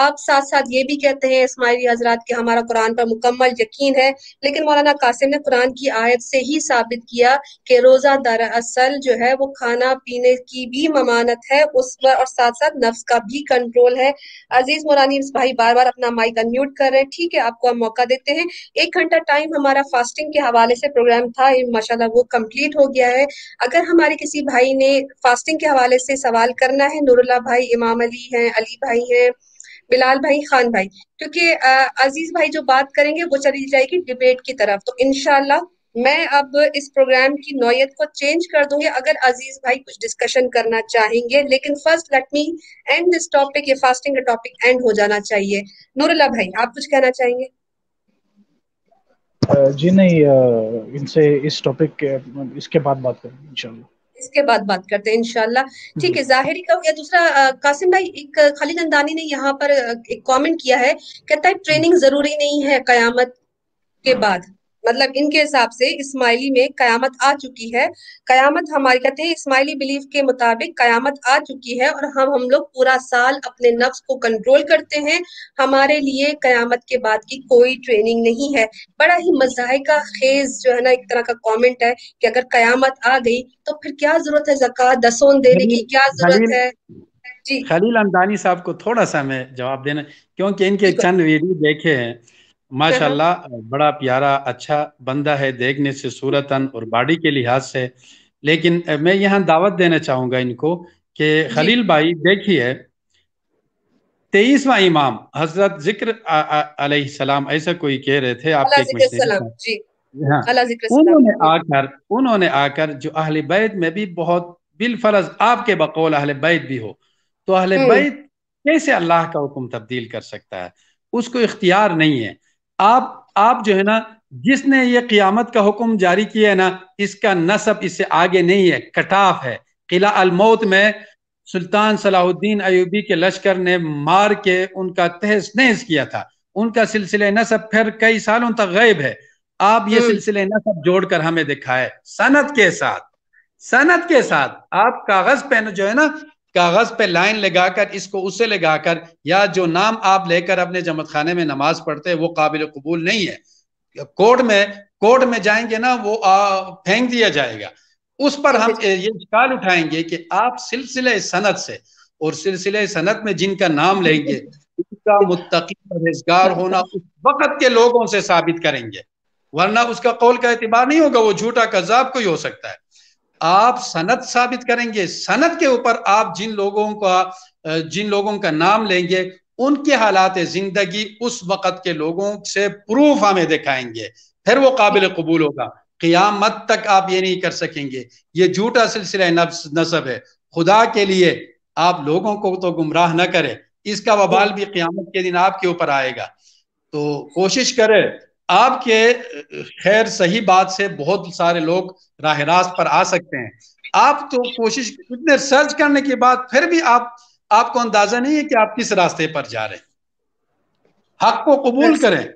आप साथ साथ ये भी कहते हैं इस्माइली हजरात के हमारा कुरान पर मुकम्मल यकीन है लेकिन मौलाना कासिम ने कुरान की आयत से ही साबित किया कि रोज़ा दरअसल जो है वो खाना पीने की भी ममानत है उस पर और साथ साथ नफ्स का भी कंट्रोल है अजीज मोरानी भाई बार बार अपना माइक अनम्यूट कर रहे हैं ठीक है आपको हम मौका देते हैं एक घंटा टाइम हमारा फास्टिंग के हवाले से प्रोग्राम था माशाला वो कंप्लीट हो गया है अगर हमारे किसी भाई ने फास्टिंग के हवाले से सवाल करना है नूरुल्ला भाई इमाम अली है अली भाई है बिलाल भाई खान भाई क्योंकि अजीज भाई जो बात करेंगे वो चली जाएगी डिबेट की तरफ तो इनशाला मैं अब इस प्रोग्राम की नोयत को चेंज कर दूंगी अगर अजीज भाई कुछ डिस्कशन करना चाहेंगे लेकिन first let me end this topic ये फास्टिंग का टॉपिक एंड हो जाना चाहिए नूरला भाई आप कुछ कहना चाहेंगे जी नहीं इनसे इस टॉपिक इसके बाद बात करें इंशाल्लाह इसके बाद बात करते हैं इनशाला ठीक है जाहिरी का हो दूसरा कासिम भाई एक खालिद अंदानी ने यहाँ पर एक कमेंट किया है कहता है ट्रेनिंग जरूरी नहीं है कयामत के हाँ। बाद मतलब इनके हिसाब से इस्माइली में कयामत आ चुकी है कयामत हमारी कहते हैं इस्माइली बिलीफ के मुताबिक कयामत आ चुकी है और हम हम लोग पूरा साल अपने नफ्स को कंट्रोल करते हैं हमारे लिए कयामत के बाद की कोई ट्रेनिंग नहीं है बड़ा ही मजायका खेज जो है ना एक तरह का कॉमेंट है कि अगर कयामत आ गई तो फिर क्या जरूरत है जक़ात दसों देने की क्या जरूरत है जी खलील अंदानी साहब को थोड़ा सा मैं जवाब देना क्योंकि इनके चंद वीडियो देखे हैं माशाल्लाह बड़ा प्यारा अच्छा बंदा है देखने से सूरतन और बाडी के लिहाज से लेकिन मैं यहाँ दावत देना चाहूंगा इनको कि खलील भाई देखिए तेईसवा इमाम हजरत जिक्र सलाम ऐसा कोई कह रहे थे आपके एक हाँ, उन्होंने आकर उन्होंने आकर जो अहल बैत में भी बहुत बिलफरज आपके बकौल अहल बैत भी हो तो अहल हम्म। बैत कैसे अल्लाह का हुक्म तब्दील कर सकता है उसको इख्तियार नहीं है आप आप जो है ना जिसने ये क़ियामत का हुक्म जारी किया है ना इसका नसब इससे आगे नहीं है कटाफ है किला अलमौत में सुल्तान सलाहुद्दीन अयूबी के लश्कर ने मार के उनका तहस नहस किया था उनका सिलसिले नसब फिर कई सालों तक गायब है आप ये हम्म। सिलसिले नसब जोड़कर हमें दिखाए सनत के साथ सनत के साथ आप कागज पेन जो है ना कागज पे लाइन लगाकर इसको उससे लगाकर या जो नाम आप लेकर अपने जमत खाने में नमाज पढ़ते हैं वो काबिल कबूल नहीं है कोर्ट में कोर्ट में जाएंगे ना वो आ, फेंक दिया जाएगा उस पर हम अच्छा। ये निकाल उठाएंगे कि आप सिलसिले सनत से और सिलसिले सनत में जिनका नाम लेंगे उनका मुतकी अच्छा। होना उस वक़्त के लोगों से साबित करेंगे वरना उसका कौल का एतबार नहीं होगा वो झूठा कजाब कोई हो सकता है आप सनत साबित करेंगे सनत के ऊपर आप जिन लोगों का जिन लोगों का नाम लेंगे उनके हालात जिंदगी उस वक़्त के लोगों से प्रूफ हमें दिखाएंगे फिर वो काबिल कबूल होगा क़ियामत तक आप ये नहीं कर सकेंगे ये झूठा सिलसिला नसब है खुदा के लिए आप लोगों को तो गुमराह ना करें इसका वबाल भी क़ियामत के दिन आपके ऊपर आएगा तो कोशिश करें आपके खैर सही बात से बहुत सारे लोग राह रास्त पर आ सकते हैं आप तो कोशिश इतने सर्च करने के बाद फिर भी आप आपको अंदाजा नहीं है कि आप किस रास्ते पर जा रहे हैं हक को कबूल करें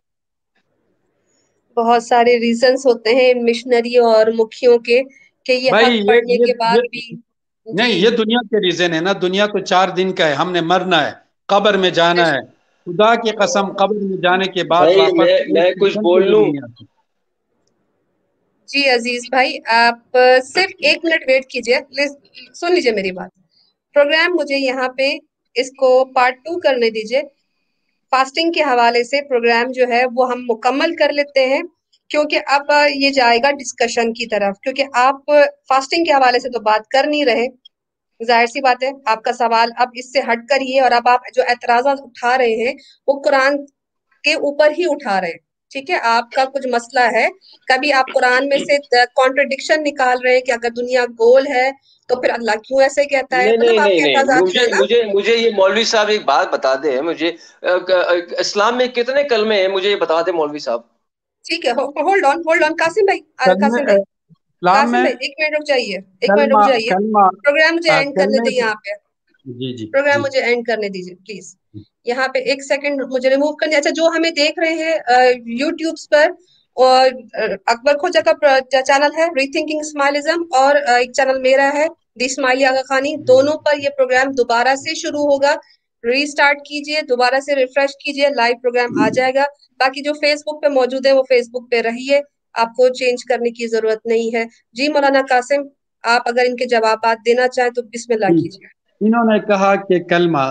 बहुत सारे रीजंस होते हैं मिशनरी और मुखियों के कि ये पढ़ने के बाद भी नहीं ये दुनिया के रीजन है ना दुनिया तो चार दिन का है हमने मरना है कब्र में जाना है खुदा की कसम कब्र में जाने के बाद मैं, मैं कुछ बोल लू जी अजीज भाई आप सिर्फ अच्छा। एक मिनट वेट कीजिए सुन लीजिए मेरी बात प्रोग्राम मुझे यहाँ पे इसको पार्ट टू करने दीजिए फास्टिंग के हवाले से प्रोग्राम जो है वो हम मुकम्मल कर लेते हैं क्योंकि अब ये जाएगा डिस्कशन की तरफ क्योंकि आप फास्टिंग के हवाले से तो बात कर नहीं रहे जाहिर सी बात है आपका सवाल अब इससे हटकर ही है और अब आप जो एतराज उठा रहे हैं वो कुरान के ऊपर ही उठा रहे हैं ठीक है आपका कुछ मसला है कभी आप कुरान में से कॉन्ट्रडिक्शन निकाल रहे हैं कि अगर दुनिया गोल है तो फिर अल्लाह क्यों ऐसे कहता है नहीं, मतलब नहीं, नहीं, मुझे, मुझे मुझे ये मौलवी साहब एक बात बता दे मुझे इस्लाम में कितने कलमे हैं मुझे ये बता दे मौलवी साहब ठीक है hold on hold on Qasim भाई कासिम भाई इस्लाम में एक मिनट रुक जाइए एक मिनट रुक जाइए प्रोग्राम मुझे एंड हाँ, करने दीजिए यहाँ पे जी जी प्रोग्राम मुझे एंड करने दीजिए प्लीज यहाँ पे एक सेकंड मुझे रिमूव करने अच्छा जो हमें देख रहे हैं यूट्यूब पर और अकबर खोजा का चैनल है रीथिंकिंग स्माइलिज्म और एक चैनल मेरा है दी स्माइली आगा खानी दोनों पर ये प्रोग्राम दोबारा से शुरू होगा रीस्टार्ट कीजिए दोबारा से रिफ्रेश कीजिए लाइव प्रोग्राम आ जाएगा बाकी जो फेसबुक पे मौजूद है वो फेसबुक पे रहिए आपको चेंज करने की जरूरत नहीं है जी मौलाना कासिम आप अगर इनके जवाब देना चाहें तो बिस्मिल्लाह कीजिए इन्होंने कहा कि कलमा